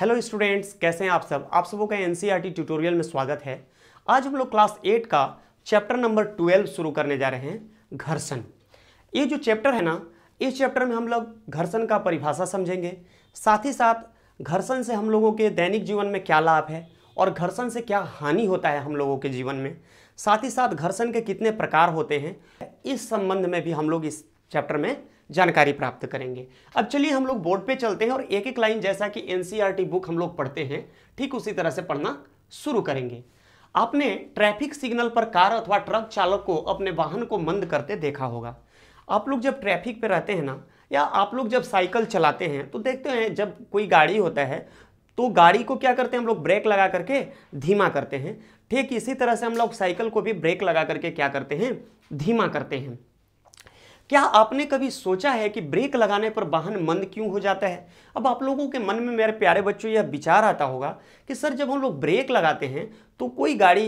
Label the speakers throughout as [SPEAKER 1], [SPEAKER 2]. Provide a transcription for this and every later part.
[SPEAKER 1] Hello students कैसे हैं आप सब आप सबों का एनसीईआरटी ट्यूटोरियल e में स्वागत है आज हम लोग क्लास एट का चैप्टर नंबर ट्वेल्व शुरू करने जा रहे हैं घर्षण ये जो चैप्टर है ना इस चैप्टर में हम लोग घर्षण का परिभाषा समझेंगे साथ ही साथ घर्षण से हम लोगों के दैनिक जीवन में क्या लाभ है और घर्षण से क्या हानि होता है हम लोगों के जीवन में साथ ही साथ घर्षण के कितने प्रकार होते हैं इस संबंध में भी हम लोग इस चैप्टर में जानकारी प्राप्त करेंगे अब चलिए हम लोग बोर्ड पे चलते हैं और एक एक लाइन जैसा कि एनसीईआरटी बुक e हम लोग पढ़ते हैं ठीक उसी तरह से पढ़ना शुरू करेंगे आपने ट्रैफिक सिग्नल पर कार अथवा ट्रक चालक को अपने वाहन को मंद करते देखा होगा आप लोग जब ट्रैफिक पर रहते हैं ना या आप लोग जब साइकिल चलाते हैं तो देखते हैं जब कोई गाड़ी होता है तो गाड़ी को क्या करते हैं हम लोग ब्रेक लगा करके धीमा करते हैं ठीक इसी तरह से हम लोग साइकिल को भी ब्रेक लगा करके क्या करते हैं धीमा करते हैं क्या आपने कभी सोचा है कि ब्रेक लगाने पर वाहन मंद क्यों हो जाता है अब आप लोगों के मन में मेरे प्यारे बच्चों यह विचार आता होगा कि सर जब हम लोग ब्रेक लगाते हैं तो कोई गाड़ी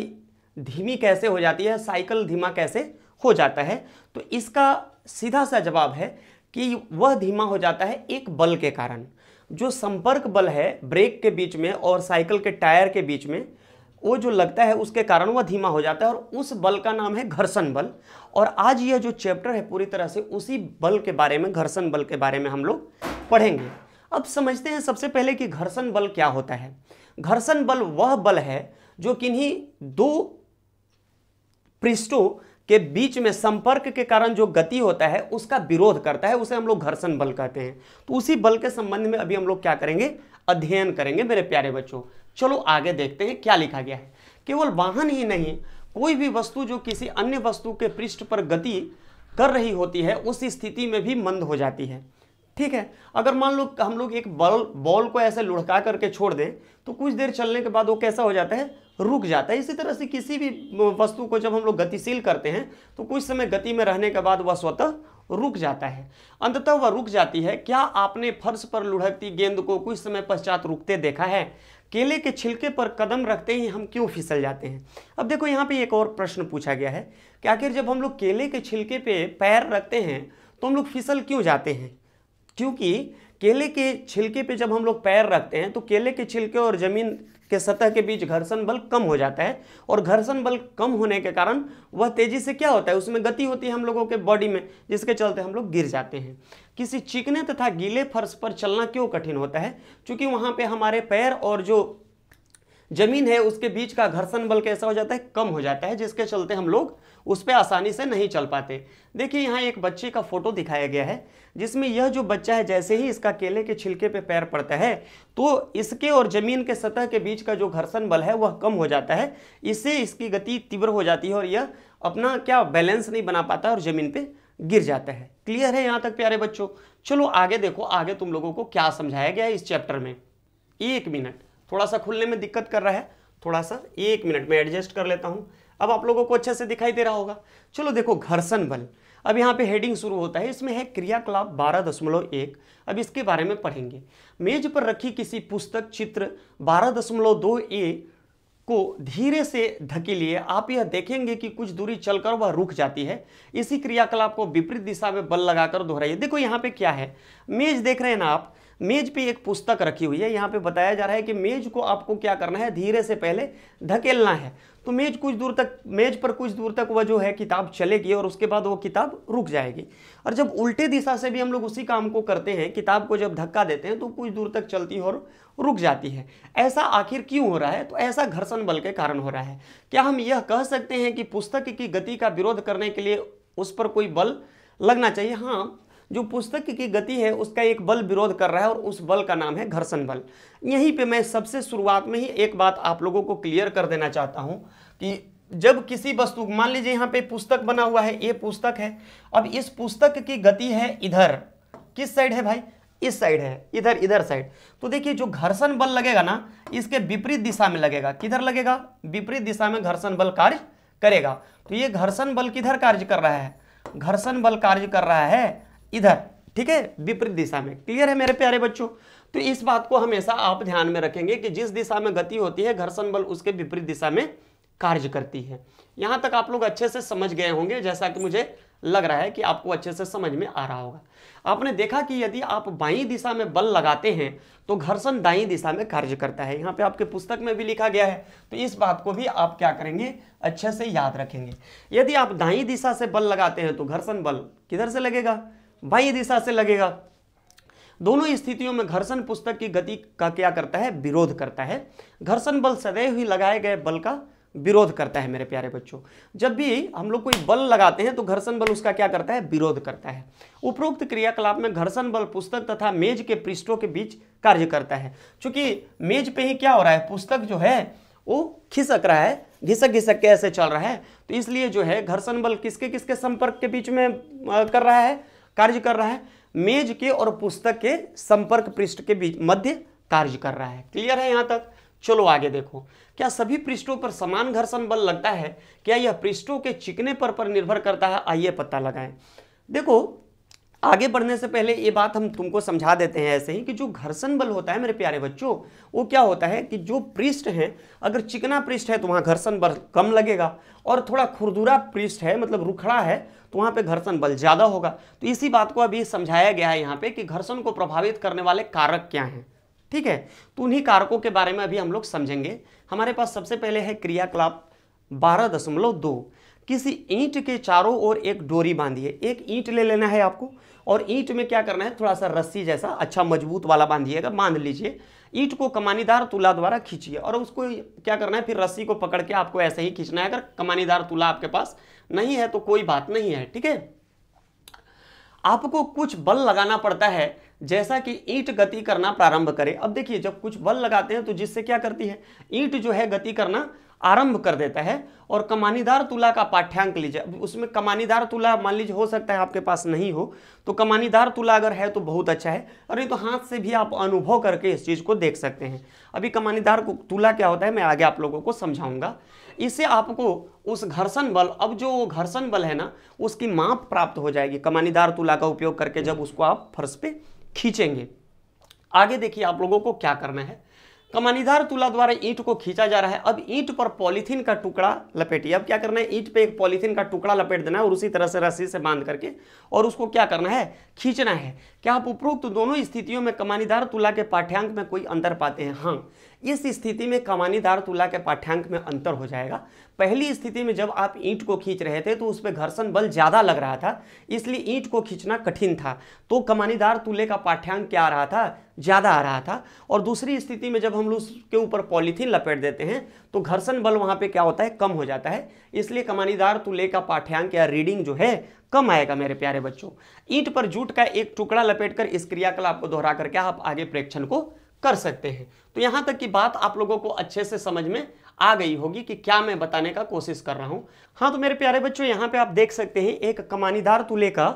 [SPEAKER 1] धीमी कैसे हो जाती है साइकिल धीमा कैसे हो जाता है तो इसका सीधा सा जवाब है कि वह धीमा हो जाता है एक बल के कारण जो संपर्क बल है ब्रेक के बीच में और साइकिल के टायर के बीच में वो जो लगता है उसके कारण वह धीमा हो जाता है और उस बल का नाम है घर्षण बल और आज यह जो चैप्टर है पूरी तरह से उसी बल के बारे में घर्षण बल के बारे में हम लोग पढ़ेंगे अब समझते हैं सबसे पहले कि घर्षण बल क्या होता है घर्षण बल वह बल है जो किन्हीं दो पृष्ठों के बीच में संपर्क के कारण जो गति होता है उसका विरोध करता है उसे हम लोग घर्षण बल कहते हैं तो उसी बल के संबंध में अभी हम लोग क्या करेंगे अध्ययन करेंगे मेरे प्यारे बच्चों चलो आगे देखते हैं क्या लिखा गया है केवल वाहन ही नहीं कोई भी वस्तु जो किसी अन्य वस्तु के पृष्ठ पर गति कर रही होती है उस स्थिति में भी मंद हो जाती है ठीक है अगर मान लो हम लोग एक बॉल बॉल को ऐसे लुढ़का करके छोड़ दें तो कुछ देर चलने के बाद वो कैसा हो जाता है रुक जाता है इसी तरह से किसी भी वस्तु को जब हम लोग गतिशील करते हैं तो कुछ समय गति में रहने के बाद वह स्वतः रुक जाता है अंततः वह रुक जाती है क्या आपने फर्श पर लुढ़कती गेंद को कुछ समय पश्चात रुकते देखा है केले के छिलके पर कदम रखते ही हम क्यों फिसल जाते हैं अब देखो यहाँ पे एक और प्रश्न पूछा गया है कि आखिर जब हम लोग केले के छिलके पे पैर रखते हैं तो हम लोग फिसल क्यों जाते हैं क्योंकि केले के छिलके पे जब हम लोग पैर रखते हैं तो केले के छिलके और ज़मीन के सतह के बीच घर्षण बल कम हो जाता है और घर्षण बल कम होने के कारण वह तेज़ी से क्या होता है उसमें गति होती है हम लोगों के बॉडी में जिसके चलते हम लोग गिर जाते हैं किसी चिकने तथा गीले फर्श पर चलना क्यों कठिन होता है क्योंकि वहाँ पे हमारे पैर और जो जमीन है उसके बीच का घर्षण बल कैसा हो जाता है कम हो जाता है जिसके चलते हम लोग उस पर आसानी से नहीं चल पाते देखिए यहाँ एक बच्चे का फोटो दिखाया गया है जिसमें यह जो बच्चा है जैसे ही इसका केले के छिलके पे पैर पड़ता है तो इसके और ज़मीन के सतह के बीच का जो घर्षण बल है वह कम हो जाता है इससे इसकी गति तीव्र हो जाती है और यह अपना क्या बैलेंस नहीं बना पाता और ज़मीन पर गिर जाता है क्लियर है यहां तक प्यारे बच्चों चलो आगे देखो आगे तुम लोगों को क्या समझाया गया है इस चैप्टर में एक मिनट थोड़ा सा खुलने में दिक्कत कर रहा है थोड़ा सा एक मिनट में एडजस्ट कर लेता हूं अब आप लोगों को अच्छे से दिखाई दे रहा होगा चलो देखो घर्षण बल अब यहाँ पे हेडिंग शुरू होता है इसमें है क्रियाकलाप बारह दशमलव एक अब इसके बारे में पढ़ेंगे मेज पर रखी किसी पुस्तक चित्र बारह दशमलव दो ए को धीरे से धकेलिए आप यह देखेंगे कि कुछ दूरी चलकर वह रुक जाती है इसी क्रियाकलाप को विपरीत दिशा में बल लगाकर दोहराइए देखो यहाँ पे क्या है मेज देख रहे हैं ना आप मेज पे एक पुस्तक रखी हुई है यहाँ पे बताया जा रहा है कि मेज को आपको क्या करना है धीरे से पहले धकेलना है तो मेज कुछ दूर तक मेज पर कुछ दूर तक वह जो है किताब चलेगी और उसके बाद वो किताब रुक जाएगी और जब उल्टे दिशा से भी हम लोग उसी काम को करते हैं किताब को जब धक्का देते हैं तो कुछ दूर तक चलती और रुक जाती है ऐसा आखिर क्यों हो रहा है तो ऐसा घर्षण बल के कारण हो रहा है क्या हम यह कह सकते हैं कि पुस्तक की गति का विरोध करने के लिए उस पर कोई बल लगना चाहिए हाँ जो पुस्तक की गति है उसका एक बल विरोध कर रहा है और उस बल का नाम है घर्षण बल यहीं पे मैं सबसे शुरुआत में ही एक बात आप लोगों को क्लियर कर देना चाहता हूँ कि जब किसी वस्तु मान लीजिए यहाँ पे पुस्तक बना हुआ है ये पुस्तक है अब इस पुस्तक की गति है इधर किस साइड है भाई इस साइड है इधर इधर साइड तो देखिए जो घर्षण बल लगेगा ना इसके विपरीत दिशा में लगेगा किधर लगेगा विपरीत दिशा में घर्षण बल कार्य करेगा तो ये घर्षण बल किधर कार्य कर रहा है घर्षण बल कार्य कर रहा है इधर ठीक है विपरीत दिशा में क्लियर है मेरे प्यारे बच्चों तो इस बात को हमेशा आप ध्यान में रखेंगे कि जिस दिशा में गति होती है घर्षण बल उसके विपरीत दिशा में कार्य करती है यहां तक आप लोग अच्छे से समझ गए होंगे जैसा कि मुझे लग रहा है कि आपको अच्छे से समझ में आ रहा होगा आपने देखा कि यदि आप बाई दिशा में बल लगाते हैं तो घर्षण दाई दिशा में कार्य करता है यहाँ पे आपके पुस्तक में भी लिखा गया है तो इस बात को भी आप क्या करेंगे अच्छे से याद रखेंगे यदि आप दाई दिशा से बल लगाते हैं तो घर्षण बल किधर से लगेगा बाई दिशा से लगेगा दोनों स्थितियों में घर्षण पुस्तक की गति का क्या करता है विरोध करता है घर्षण बल सदैव ही लगाए गए बल का विरोध करता है मेरे प्यारे बच्चों जब भी हम लोग कोई बल लगाते हैं तो घर्षण बल उसका क्या करता है विरोध करता है उपरोक्त क्रियाकलाप में घर्षण बल पुस्तक तथा मेज के पृष्ठों के बीच कार्य करता है चूंकि मेज पे ही क्या हो रहा है पुस्तक जो है वो खिसक रहा है घिसक घिसक के ऐसे चल रहा है तो इसलिए जो है घर्षण बल किसके किसके संपर्क के बीच में कर रहा है कार्य कर रहा है मेज के और पुस्तक के संपर्क पृष्ठ के बीच मध्य कार्य कर रहा है क्लियर है यहाँ तक चलो आगे देखो क्या सभी पृष्ठों पर समान घर्षण बल लगता है क्या यह पृष्ठों के चिकने पर पर निर्भर करता है आइए पता लगाएं देखो आगे बढ़ने से पहले ये बात हम तुमको समझा देते हैं ऐसे ही कि जो घर्षण बल होता है मेरे प्यारे बच्चों वो क्या होता है कि जो पृष्ठ है अगर चिकना पृष्ठ है तो वहाँ घर्षण बल कम लगेगा और थोड़ा खुरदुरा पृष्ठ है मतलब रुखड़ा है तो वहाँ पे घर्षण बल ज़्यादा होगा तो इसी बात को अभी समझाया गया है यहाँ पे कि घर्षण को प्रभावित करने वाले कारक क्या हैं ठीक है तो उन्हीं कारकों के बारे में अभी हम लोग समझेंगे हमारे पास सबसे पहले है क्रियाकलाप बारह दशमलव दो किसी ईंट के चारों ओर एक डोरी बांधिए एक ईंट ले लेना है आपको और ईंट में क्या करना है थोड़ा सा रस्सी जैसा अच्छा मजबूत वाला बांधिएगा बांध लीजिए ईंट को कमानीदार तुला द्वारा खींचिए और उसको क्या करना है फिर रस्सी को पकड़ के आपको ऐसे ही खींचना है अगर कमानीदार तुला आपके पास नहीं है तो कोई बात नहीं है ठीक है आपको कुछ बल लगाना पड़ता है जैसा कि ईंट गति करना प्रारंभ करे अब देखिए जब कुछ बल लगाते हैं तो जिससे क्या करती है ईंट जो है गति करना आरंभ कर देता है और कमानीदार तुला का पाठ्यांक लीजिए उसमें कमानीदार तुला मान लीजिए हो सकता है आपके पास नहीं हो तो कमानीदार तुला अगर है तो बहुत अच्छा है और तो हाथ से भी आप अनुभव करके इस चीज़ को देख सकते हैं अभी कमानीदार तुला क्या होता है मैं आगे आप लोगों को समझाऊंगा इसे आपको उस घर्षण बल अब जो घर्षण बल है ना उसकी माप प्राप्त हो जाएगी कमानीदार तुला का उपयोग करके जब उसको आप फर्श पे खींचेंगे आगे देखिए आप लोगों को क्या करना है कमानीधार तुला द्वारा ईंट को खींचा जा रहा है अब ईंट पर पॉलीथीन का टुकड़ा लपेटिए अब क्या करना है ईंट पे एक पॉलीथीन का टुकड़ा लपेट देना है और उसी तरह से रस्सी से बांध करके और उसको क्या करना है खींचना है क्या आप उपरोक्त दोनों स्थितियों में कमानीदार तुला के पाठ्यांक में कोई अंतर पाते हैं हाँ इस स्थिति में कमानीदार तुला के पाठ्यांक में अंतर हो जाएगा पहली स्थिति में जब आप ईंट को खींच रहे थे तो उस पर घर्षण बल ज़्यादा लग रहा था इसलिए ईंट को खींचना कठिन था तो कमानीदार तुले का पाठ्यांक क्या आ रहा था ज़्यादा आ रहा था और दूसरी स्थिति में जब हम लोग उसके ऊपर पॉलीथीन लपेट देते हैं तो घर्षण बल वहाँ पर क्या होता है कम हो जाता है इसलिए कमानीदार तुले का पाठ्यांक या रीडिंग जो है कम आएगा मेरे प्यारे बच्चों ईंट पर जूट का एक टुकड़ा लपेटकर इस क्रियाकलाप को दोहरा करके आप आगे प्रेक्षण को कर सकते हैं तो यहां तक की बात आप लोगों को अच्छे से समझ में आ गई होगी कि क्या मैं बताने का कोशिश कर रहा हूं हाँ तो मेरे प्यारे बच्चों यहाँ पे आप देख सकते हैं एक कमानीदार तुले का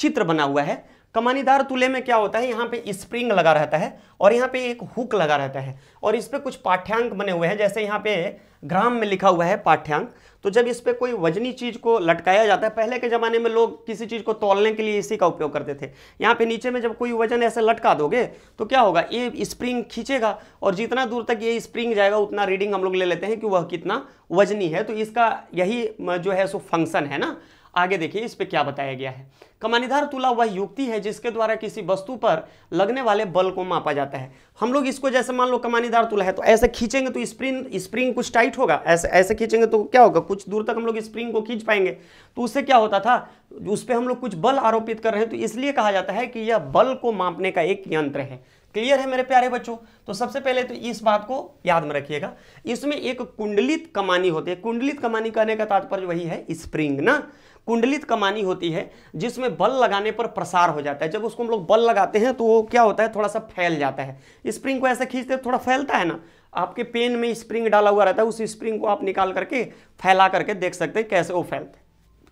[SPEAKER 1] चित्र बना हुआ है कमानीदार तुले में क्या होता है यहाँ पे स्प्रिंग लगा रहता है और यहाँ पे एक हुक लगा रहता है और इस पर कुछ पाठ्यांक बने हुए हैं जैसे यहाँ पे ग्राम में लिखा हुआ है पाठ्यांक तो जब इस पर कोई वजनी चीज़ को लटकाया जाता है पहले के ज़माने में लोग किसी चीज़ को तोलने के लिए इसी का उपयोग करते थे यहाँ पे नीचे में जब कोई वजन ऐसे लटका दोगे तो क्या होगा ये स्प्रिंग खींचेगा और जितना दूर तक ये स्प्रिंग जाएगा उतना रीडिंग हम लोग ले लेते हैं कि वह कितना वजनी है तो इसका यही जो है सो फंक्शन है ना आगे देखिए इस पे क्या बताया गया है कमानीधार तुला वह युक्ति है जिसके द्वारा किसी वस्तु पर लगने वाले बल को मापा जाता है हम लोग इसको जैसे मान लो कमानीधार तुला है तो ऐसे खींचेंगे तो स्प्रिंग स्प्रिंग कुछ टाइट होगा ऐसे ऐसे खींचेंगे तो क्या होगा कुछ दूर तक हम लोग स्प्रिंग को खींच पाएंगे तो उससे क्या होता था उस पर हम लोग कुछ बल आरोपित कर रहे हैं तो इसलिए कहा जाता है कि यह बल को मापने का एक यंत्र है क्लियर है मेरे प्यारे बच्चों तो सबसे पहले तो इस बात को याद में रखिएगा इसमें एक कुंडलित कमानी होती है कुंडलित कमानी कहने का तात्पर्य वही है स्प्रिंग ना कुंडलित कमानी होती है जिसमें बल लगाने पर प्रसार हो जाता है जब उसको हम लोग बल लगाते हैं तो वो क्या होता है थोड़ा सा फैल जाता है स्प्रिंग को ऐसे खींचते थोड़ा फैलता है ना आपके पेन में स्प्रिंग डाला हुआ रहता है उस स्प्रिंग को आप निकाल करके फैला करके देख सकते हैं कैसे वो फैलते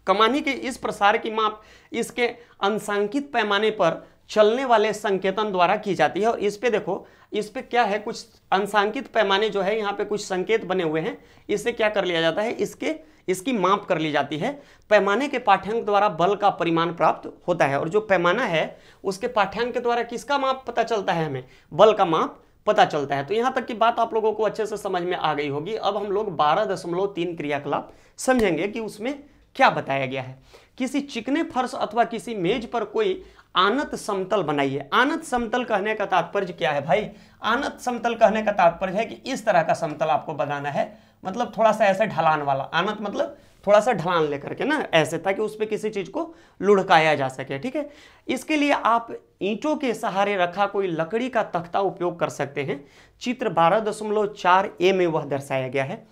[SPEAKER 1] कमानी के इस प्रसार की माप इसके अंशांकित पैमाने पर चलने वाले संकेतन द्वारा की जाती है और इस पे देखो इस पे क्या है कुछ अंशांकित पैमाने जो है यहाँ पे कुछ संकेत बने हुए हैं इसे क्या कर लिया जाता है इसके इसकी माप कर ली जाती है पैमाने के पाठ्यांक द्वारा बल का परिमाण प्राप्त होता है और जो पैमाना है उसके पाठ्यांक के द्वारा किसका माप पता चलता है हमें बल का माप पता चलता है तो यहां तक की बात आप लोगों को अच्छे से समझ में आ गई होगी अब हम लोग बारह दशमलव तीन क्रियाकलाप समझेंगे कि उसमें क्या बताया गया है किसी चिकने फर्श अथवा किसी मेज पर कोई आनत समतल बनाइए आनत समतल कहने का तात्पर्य क्या है भाई आनत समतल कहने का तात्पर्य है कि इस तरह का समतल आपको बनाना है मतलब थोड़ा सा ऐसे ढलान वाला आनत मतलब थोड़ा सा ढलान लेकर के ना ऐसे ताकि उस पर किसी चीज़ को लुढ़काया जा सके ठीक है इसके लिए आप ईंटों के सहारे रखा कोई लकड़ी का तख्ता उपयोग कर सकते हैं चित्र बारह दशमलव चार ए में वह दर्शाया गया है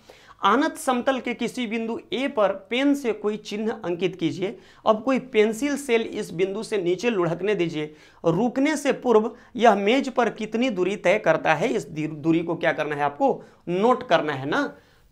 [SPEAKER 1] आनत समतल के किसी बिंदु ए पर पेन से कोई चिन्ह अंकित कीजिए अब कोई पेंसिल सेल इस बिंदु से नीचे लुढ़कने दीजिए रुकने से पूर्व यह मेज पर कितनी दूरी तय करता है इस दूरी को क्या करना है आपको नोट करना है ना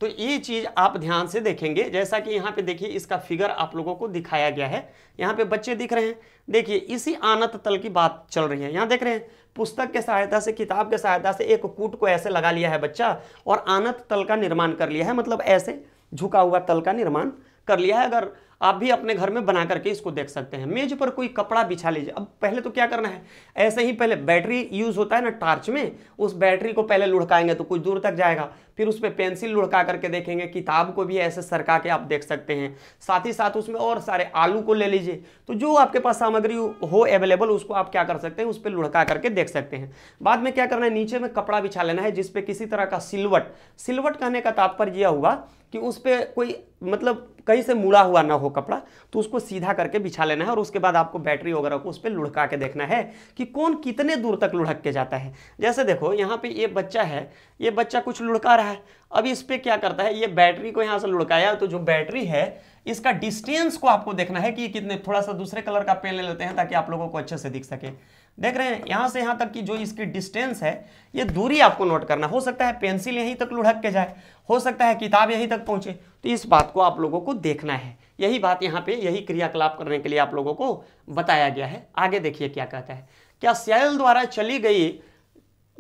[SPEAKER 1] तो ये चीज़ आप ध्यान से देखेंगे जैसा कि यहाँ पे देखिए इसका फिगर आप लोगों को दिखाया गया है यहाँ पे बच्चे दिख रहे हैं देखिए इसी आनत तल की बात चल रही है यहाँ देख रहे हैं पुस्तक के सहायता से किताब के सहायता से एक कूट को ऐसे लगा लिया है बच्चा और आनत तल का निर्माण कर लिया है मतलब ऐसे झुका हुआ तल का निर्माण कर लिया है अगर आप भी अपने घर में बना करके इसको देख सकते हैं मेज पर कोई कपड़ा बिछा लीजिए अब पहले तो क्या करना है ऐसे ही पहले बैटरी यूज होता है ना टार्च में उस बैटरी को पहले लुढ़काएंगे तो कुछ दूर तक जाएगा फिर उस पर पेंसिल लुढ़का करके देखेंगे किताब को भी ऐसे सरका के आप देख सकते हैं साथ ही साथ उसमें और सारे आलू को ले लीजिए तो जो आपके पास सामग्री हो अवेलेबल उसको आप क्या कर सकते हैं उस पर लुढ़का करके देख सकते हैं बाद में क्या करना है नीचे में कपड़ा बिछा लेना है जिसपे किसी तरह का सिलवट सिलवट कहने का तात्पर्य यह हुआ कि उस पर कोई मतलब कहीं से मुड़ा हुआ ना हो कपड़ा तो उसको सीधा करके बिछा लेना है और उसके बाद आपको बैटरी वगैरह को उस पर लुढ़का के देखना है कि कौन कितने दूर तक लुढ़क के जाता है जैसे देखो यहाँ पे ये बच्चा है ये बच्चा कुछ लुढ़का रहा है अब इस पर क्या करता है ये बैटरी को यहाँ से लुढ़काया तो जो बैटरी है इसका डिस्टेंस को आपको देखना है कि कितने थोड़ा सा दूसरे कलर का पेन ले लेते हैं ताकि आप लोगों को अच्छे से दिख सके देख रहे हैं यहाँ से यहाँ तक की जो इसकी डिस्टेंस है ये दूरी आपको नोट करना हो सकता है पेंसिल यहीं तक लुढ़क के जाए हो सकता है किताब यहीं तक पहुँचे तो इस बात को आप लोगों को देखना है यही बात यहाँ पे यही क्रियाकलाप करने के लिए आप लोगों को बताया गया है आगे देखिए क्या कहता है क्या सैल द्वारा चली गई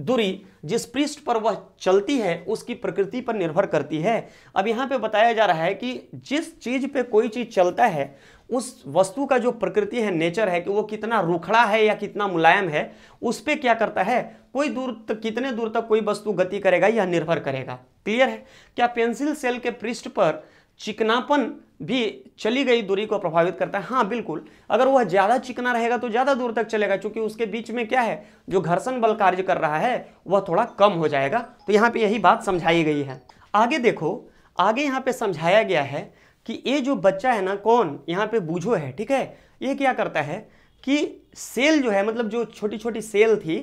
[SPEAKER 1] दूरी जिस पृष्ठ पर वह चलती है उसकी प्रकृति पर निर्भर करती है अब यहाँ पे बताया जा रहा है कि जिस चीज़ पे कोई चीज़ चलता है उस वस्तु का जो प्रकृति है नेचर है कि वो कितना रुखड़ा है या कितना मुलायम है उस पर क्या करता है कोई दूर तक कितने दूर तक कोई वस्तु गति करेगा या निर्भर करेगा क्लियर है क्या पेंसिल सेल के पृष्ठ पर चिकनापन भी चली गई दूरी को प्रभावित करता है हाँ बिल्कुल अगर वह ज़्यादा चिकना रहेगा तो ज़्यादा दूर तक चलेगा क्योंकि उसके बीच में क्या है जो घर्षण बल कार्य कर रहा है वह थोड़ा कम हो जाएगा तो यहाँ पे यही बात समझाई गई है आगे देखो आगे यहाँ पे समझाया गया है कि ये जो बच्चा है ना कौन यहाँ पे बूझो है ठीक है ये क्या करता है कि सेल जो है मतलब जो छोटी छोटी सेल थी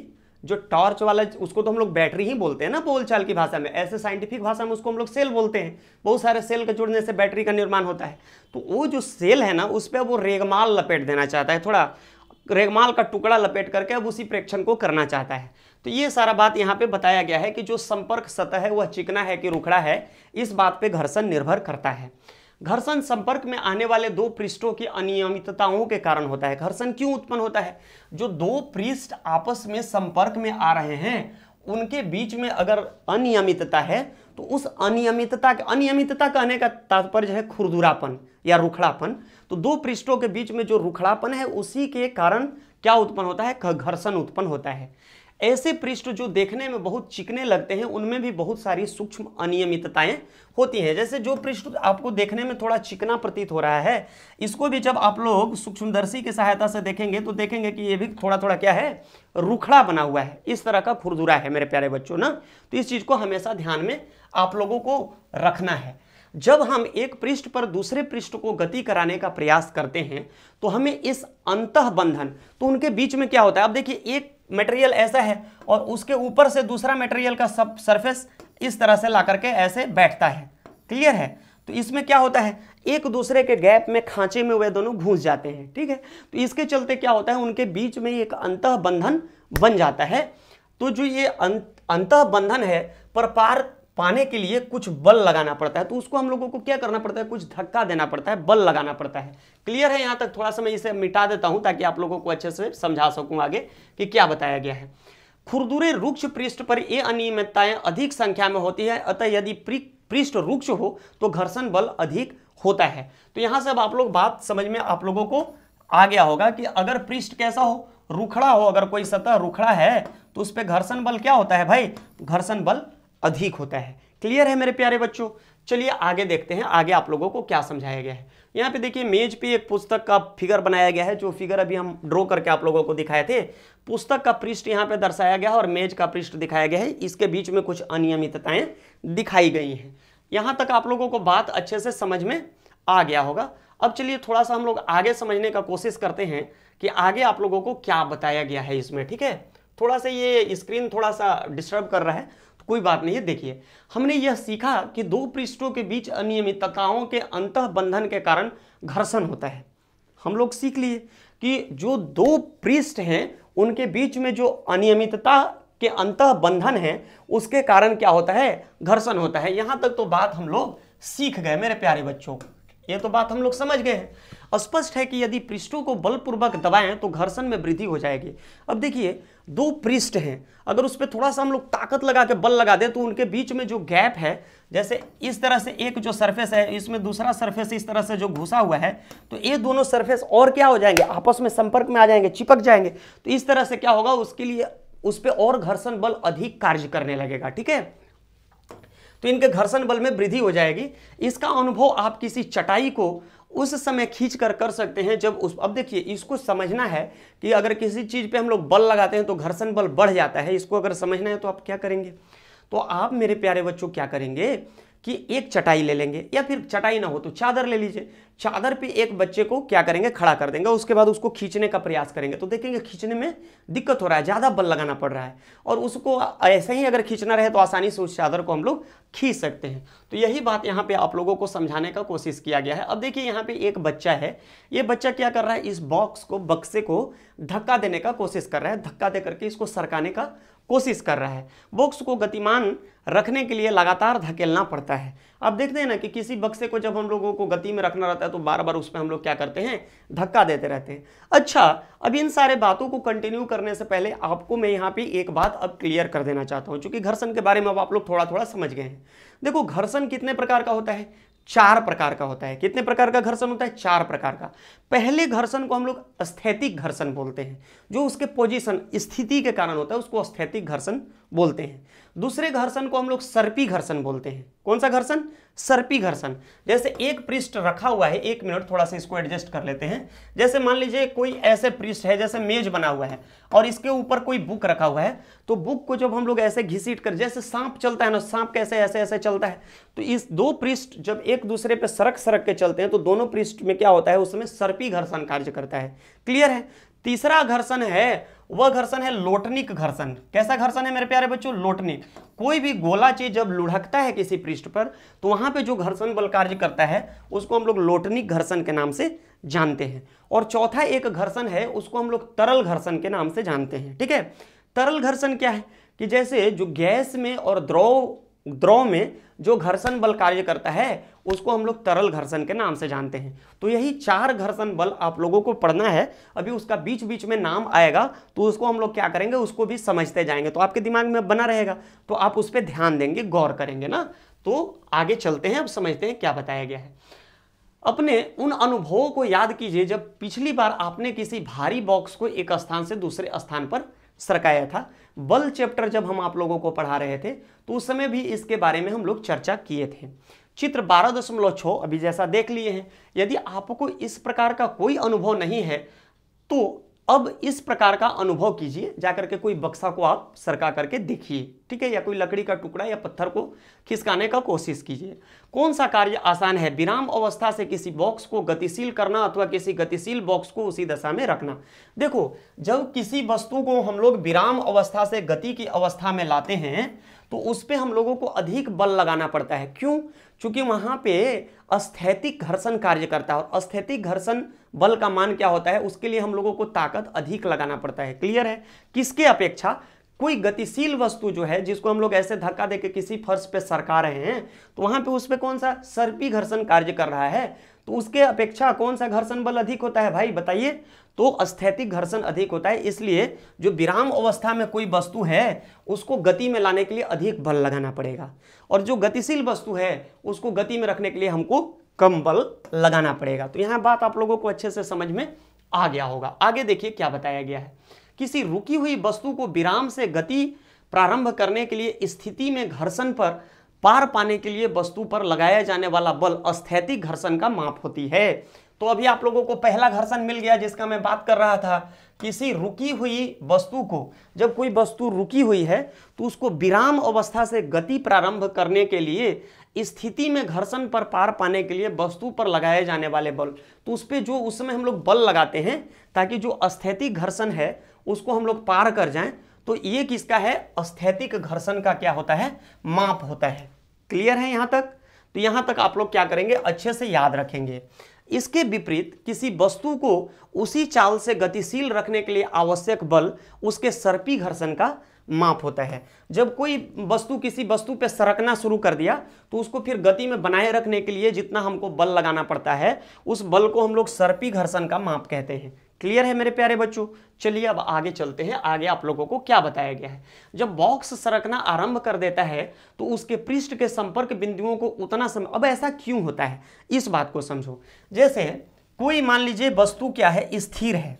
[SPEAKER 1] जो टॉर्च वाला उसको तो हम लोग बैटरी ही बोलते हैं ना बोलचाल की भाषा में ऐसे साइंटिफिक भाषा में उसको हम लोग सेल बोलते हैं बहुत सारे सेल के जुड़ने से बैटरी का निर्माण होता है तो वो जो सेल है ना उस पर वो रेगमाल लपेट देना चाहता है थोड़ा रेगमाल का टुकड़ा लपेट करके अब उसी प्रेक्षण को करना चाहता है तो ये सारा बात यहाँ पे बताया गया है कि जो संपर्क सतह है वह चिकना है कि रुखड़ा है इस बात पे घर्षण निर्भर करता है घर्षण संपर्क में आने वाले दो पृष्ठों की अनियमितताओं के कारण होता है घर्षण क्यों उत्पन्न होता है जो दो पृष्ठ आपस में संपर्क में आ रहे हैं उनके बीच में अगर अनियमितता है तो उस अनियमितता के अनियमितता कहने का तात्पर्य है खुरदुरापन या रुखड़ापन तो दो पृष्ठों के बीच में जो रुखड़ापन है उसी के कारण क्या उत्पन्न होता है घर्षण उत्पन्न होता है ऐसे पृष्ठ जो देखने में बहुत चिकने लगते हैं उनमें भी बहुत सारी सूक्ष्म अनियमितताएं होती हैं जैसे जो पृष्ठ आपको देखने में थोड़ा चिकना प्रतीत हो रहा है इसको भी जब आप लोग सूक्ष्मदर्शी की सहायता से देखेंगे तो देखेंगे कि ये भी थोड़ा थोड़ा क्या है रुखड़ा बना हुआ है इस तरह का खुरदुरा है मेरे प्यारे बच्चों ना तो इस चीज़ को हमेशा ध्यान में आप लोगों को रखना है जब हम एक पृष्ठ पर दूसरे पृष्ठ को गति कराने का प्रयास करते हैं तो हमें इस अंत बंधन तो उनके बीच में क्या होता है अब देखिए एक मटेरियल ऐसा है और उसके ऊपर से दूसरा मटेरियल का सब सरफेस इस तरह से ला करके ऐसे बैठता है क्लियर है तो इसमें क्या होता है एक दूसरे के गैप में खांचे में वे दोनों घुस जाते हैं ठीक है तो इसके चलते क्या होता है उनके बीच में एक अंत बंधन बन जाता है तो जो ये अं-, अंत बंधन है पर पार पाने के लिए कुछ बल लगाना पड़ता है तो उसको हम लोगों को क्या करना पड़ता है कुछ धक्का देना पड़ता है बल लगाना पड़ता है क्लियर है यहाँ तक थोड़ा सा मैं इसे मिटा देता हूं ताकि आप लोगों को अच्छे से समझा सकूं आगे कि क्या बताया गया है खुरदुरे रुक्ष पृष्ठ पर ये अनियमितताएं अधिक संख्या में होती है अतः यदि पृष्ठ रुक्ष हो तो घर्षण बल अधिक होता है तो यहाँ से अब आप लोग बात समझ में आप लोगों को आ गया होगा कि अगर पृष्ठ कैसा हो रुखड़ा हो अगर कोई सतह रुखड़ा है तो उस पर घर्षण बल क्या होता है भाई घर्षण बल अधिक होता है क्लियर है मेरे प्यारे बच्चों चलिए आगे देखते हैं आगे आप लोगों को क्या समझाया गया है यहाँ पे देखिए मेज पे एक पुस्तक का फिगर बनाया गया है जो फिगर अभी हम ड्रॉ करके आप लोगों को दिखाए थे पुस्तक का पृष्ठ यहाँ पे दर्शाया गया है और मेज का पृष्ठ दिखाया गया है इसके बीच में कुछ अनियमितताएं दिखाई गई हैं यहाँ तक आप लोगों को बात अच्छे से समझ में आ गया होगा अब चलिए थोड़ा सा हम लोग आगे समझने का कोशिश करते हैं कि आगे आप लोगों को क्या बताया गया है इसमें ठीक है थोड़ा सा ये स्क्रीन थोड़ा सा डिस्टर्ब कर रहा है कोई बात नहीं है देखिए हमने यह सीखा कि दो पृष्ठों के बीच अनियमितताओं के अंत बंधन के कारण घर्षण होता है हम लोग सीख लिए कि जो दो पृष्ठ हैं उनके बीच में जो अनियमितता के अंत बंधन है उसके कारण क्या होता है घर्षण होता है यहाँ तक तो बात हम लोग सीख गए मेरे प्यारे बच्चों ये तो बात हम लोग समझ गए हैं स्पष्ट है कि यदि पृष्ठों को बलपूर्वक दबाएं तो घर्षण में वृद्धि हो जाएगी अब देखिए दो पृष्ठ हैं अगर उस पर थोड़ा सा हम लोग ताकत लगा के बल लगा दें तो उनके बीच में जो गैप है जैसे इस तरह से एक जो सरफेस है इसमें दूसरा सरफेस इस तरह से जो घुसा हुआ है तो ये दोनों सरफेस और क्या हो जाएंगे आपस में संपर्क में आ जाएंगे चिपक जाएंगे तो इस तरह से क्या होगा उसके लिए उस पर और घर्षण बल अधिक कार्य करने लगेगा ठीक है तो इनके घर्षण बल में वृद्धि हो जाएगी इसका अनुभव आप किसी चटाई को उस समय खींच कर कर सकते हैं जब उस अब देखिए इसको समझना है कि अगर किसी चीज़ पे हम लोग बल लगाते हैं तो घर्षण बल बढ़ जाता है इसको अगर समझना है तो आप क्या करेंगे तो आप मेरे प्यारे बच्चों क्या करेंगे कि एक चटाई ले लेंगे या फिर चटाई ना हो तो चादर ले लीजिए चादर पे एक बच्चे को क्या करेंगे खड़ा कर देंगे उसके बाद उसको खींचने का प्रयास करेंगे तो देखेंगे खींचने में दिक्कत हो रहा है ज़्यादा बल लगाना पड़ रहा है और उसको ऐसे ही अगर खींचना रहे तो आसानी से उस चादर को हम लोग खींच सकते हैं तो यही बात यहाँ पे आप लोगों को समझाने का कोशिश किया गया है अब देखिए यहाँ पे एक बच्चा है ये बच्चा क्या कर रहा है इस बॉक्स को बक्से को धक्का देने का कोशिश कर रहा है धक्का दे करके इसको सरकाने का कोशिश कर रहा है बॉक्स को गतिमान रखने के लिए लगातार धकेलना पड़ता है अब देखते हैं ना कि किसी बक्से को जब हम लोगों को गति में रखना रहता है तो बार बार उस पर हम लोग क्या करते हैं धक्का देते रहते हैं अच्छा अब इन सारे बातों को कंटिन्यू करने से पहले आपको मैं यहाँ पे एक बात अब क्लियर कर देना चाहता हूँ चूंकि घर्षण के बारे में अब आप लोग थोड़ा थोड़ा समझ गए हैं देखो घर्षण कितने प्रकार का होता है चार प्रकार का होता है कितने प्रकार का घर्षण होता है चार प्रकार का पहले घर्षण को हम लोग अस्थैतिक घर्षण बोलते हैं जो उसके पोजीशन स्थिति के कारण होता है उसको अस्थैतिक घर्षण बोलते हैं दूसरे घर्षण को हम लोग सर्पी घर्षण बोलते हैं कौन सा घर्षण सर्पी घर्षण जैसे एक पृष्ठ रखा हुआ है एक मिनट थोड़ा सा इसको एडजस्ट कर लेते हैं जैसे मान लीजिए कोई ऐसे पृष्ठ है जैसे मेज बना हुआ है और इसके ऊपर कोई बुक रखा हुआ है तो बुक को जब हम लोग ऐसे घिसीट कर जैसे सांप चलता है ना सांप कैसे ऐसे ऐसे चलता है तो इस दो पृष्ठ जब एक दूसरे पर सरक सरक के चलते हैं तो दोनों पृष्ठ में क्या होता है उसमें सर्पी घर्षण कार्य करता है क्लियर है तीसरा घर्षण है वह घर्षण है लोटनिक घर्षण कैसा घर्षण है मेरे प्यारे बच्चों लोटनिक कोई भी गोला चीज जब लुढ़कता है किसी पृष्ठ पर तो वहां पे जो घर्षण बल कार्य करता है उसको हम लोग लोटनिक घर्षण के नाम से जानते हैं और चौथा एक घर्षण है उसको हम लोग तरल घर्षण के नाम से जानते हैं ठीक है तरल घर्षण क्या है कि जैसे जो गैस में और द्रव द्रव में जो घर्षण बल कार्य करता है उसको हम लोग तरल घर्षण के नाम से जानते हैं तो यही चार घर्षण बल आप लोगों को पढ़ना है अभी उसका बीच बीच में नाम आएगा तो उसको हम लोग क्या करेंगे उसको भी समझते जाएंगे तो आपके दिमाग में बना रहेगा तो आप उस पर ध्यान देंगे गौर करेंगे ना तो आगे चलते हैं अब समझते हैं क्या बताया गया है अपने उन अनुभवों को याद कीजिए जब पिछली बार आपने किसी भारी बॉक्स को एक स्थान से दूसरे स्थान पर सरकाया था बल चैप्टर जब हम आप लोगों को पढ़ा रहे थे तो उस समय भी इसके बारे में हम लोग चर्चा किए थे चित्र बारह दशमलव छः अभी जैसा देख लिए हैं यदि आपको इस प्रकार का कोई अनुभव नहीं है तो अब इस प्रकार का अनुभव कीजिए जाकर के कोई बक्सा को आप सरका करके देखिए ठीक है या कोई लकड़ी का टुकड़ा या पत्थर को खिसकाने का कोशिश कीजिए कौन सा कार्य आसान है विराम अवस्था से किसी बॉक्स को गतिशील करना अथवा किसी गतिशील बॉक्स को उसी दशा में रखना देखो जब किसी वस्तु को हम लोग विराम अवस्था से गति की अवस्था में लाते हैं तो उस पर हम लोगों को अधिक बल लगाना पड़ता है क्यों चूंकि वहाँ पे अस्थैतिक घर्षण कार्य करता है और अस्थैतिक घर्षण बल का मान क्या होता है उसके लिए हम लोगों को ताकत अधिक लगाना पड़ता है क्लियर है किसके अपेक्षा कोई गतिशील वस्तु जो है जिसको हम लोग ऐसे धक्का देके किसी फर्श पे सरका रहे हैं तो वहां पे उस पर कौन सा सर्पी घर्षण कार्य कर रहा है तो उसके अपेक्षा कौन सा घर्षण बल अधिक होता है भाई बताइए तो अस्थैतिक घर्षण अधिक होता है इसलिए जो विराम अवस्था में कोई वस्तु है उसको गति में लाने के लिए अधिक बल लगाना पड़ेगा और जो गतिशील वस्तु है उसको गति में रखने के लिए हमको कम बल लगाना पड़ेगा तो यहाँ बात आप लोगों को अच्छे से समझ में आ गया होगा आगे देखिए क्या बताया गया है किसी रुकी हुई वस्तु को विराम से गति प्रारंभ करने के लिए स्थिति में घर्षण पर पार पाने के लिए वस्तु पर लगाया जाने वाला बल अस्थैतिक घर्षण का माप होती है तो अभी आप लोगों को पहला घर्षण मिल गया जिसका मैं बात कर रहा था किसी रुकी हुई वस्तु को जब कोई वस्तु रुकी हुई है तो उसको विराम अवस्था से गति प्रारंभ करने के लिए स्थिति में घर्षण पर पार पाने के लिए वस्तु पर लगाए जाने वाले बल तो उस पर जो उस समय हम लोग बल लगाते हैं ताकि जो अस्थैतिक घर्षण है उसको हम लोग पार कर जाएं तो ये किसका है अस्थैतिक घर्षण का क्या होता है माप होता है क्लियर है यहाँ तक तो यहाँ तक आप लोग क्या करेंगे अच्छे से याद रखेंगे इसके विपरीत किसी वस्तु को उसी चाल से गतिशील रखने के लिए आवश्यक बल उसके सर्पी घर्षण का माप होता है जब कोई वस्तु किसी वस्तु पर सरकना शुरू कर दिया तो उसको फिर गति में बनाए रखने के लिए जितना हमको बल लगाना पड़ता है उस बल को हम लोग सर्पी घर्षण का माप कहते हैं क्लियर है मेरे प्यारे बच्चों चलिए अब आगे चलते हैं आगे आप लोगों को क्या बताया गया है जब बॉक्स सरकना आरंभ कर देता है तो उसके पृष्ठ के संपर्क बिंदुओं को उतना समय अब ऐसा क्यों होता है इस बात को समझो जैसे कोई मान लीजिए वस्तु क्या है स्थिर है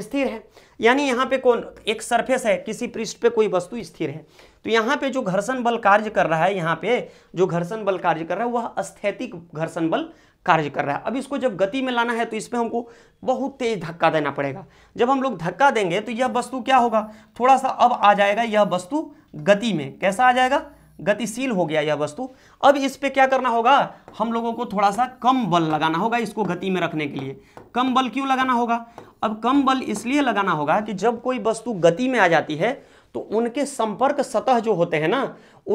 [SPEAKER 1] स्थिर है यानी यहाँ पे कौन एक सरफेस है किसी पृष्ठ पे कोई वस्तु स्थिर है तो यहाँ पे जो घर्षण बल कार्य कर रहा है यहाँ पे जो घर्षण बल कार्य कर रहा है वह अस्थैतिक घर्षण बल कार्य कर रहा है अब इसको जब गति में लाना है तो इसमें हमको बहुत तेज धक्का देना पड़ेगा जब हम लोग धक्का देंगे तो यह वस्तु क्या होगा थोड़ा सा अब आ जाएगा यह वस्तु गति में कैसा आ जाएगा गतिशील हो गया यह वस्तु अब इस पर क्या करना होगा हम लोगों को थोड़ा सा कम बल लगाना होगा इसको गति में रखने के लिए कम बल क्यों लगाना होगा अब कम बल इसलिए लगाना होगा कि जब कोई वस्तु गति में आ जाती है तो उनके संपर्क सतह जो होते हैं ना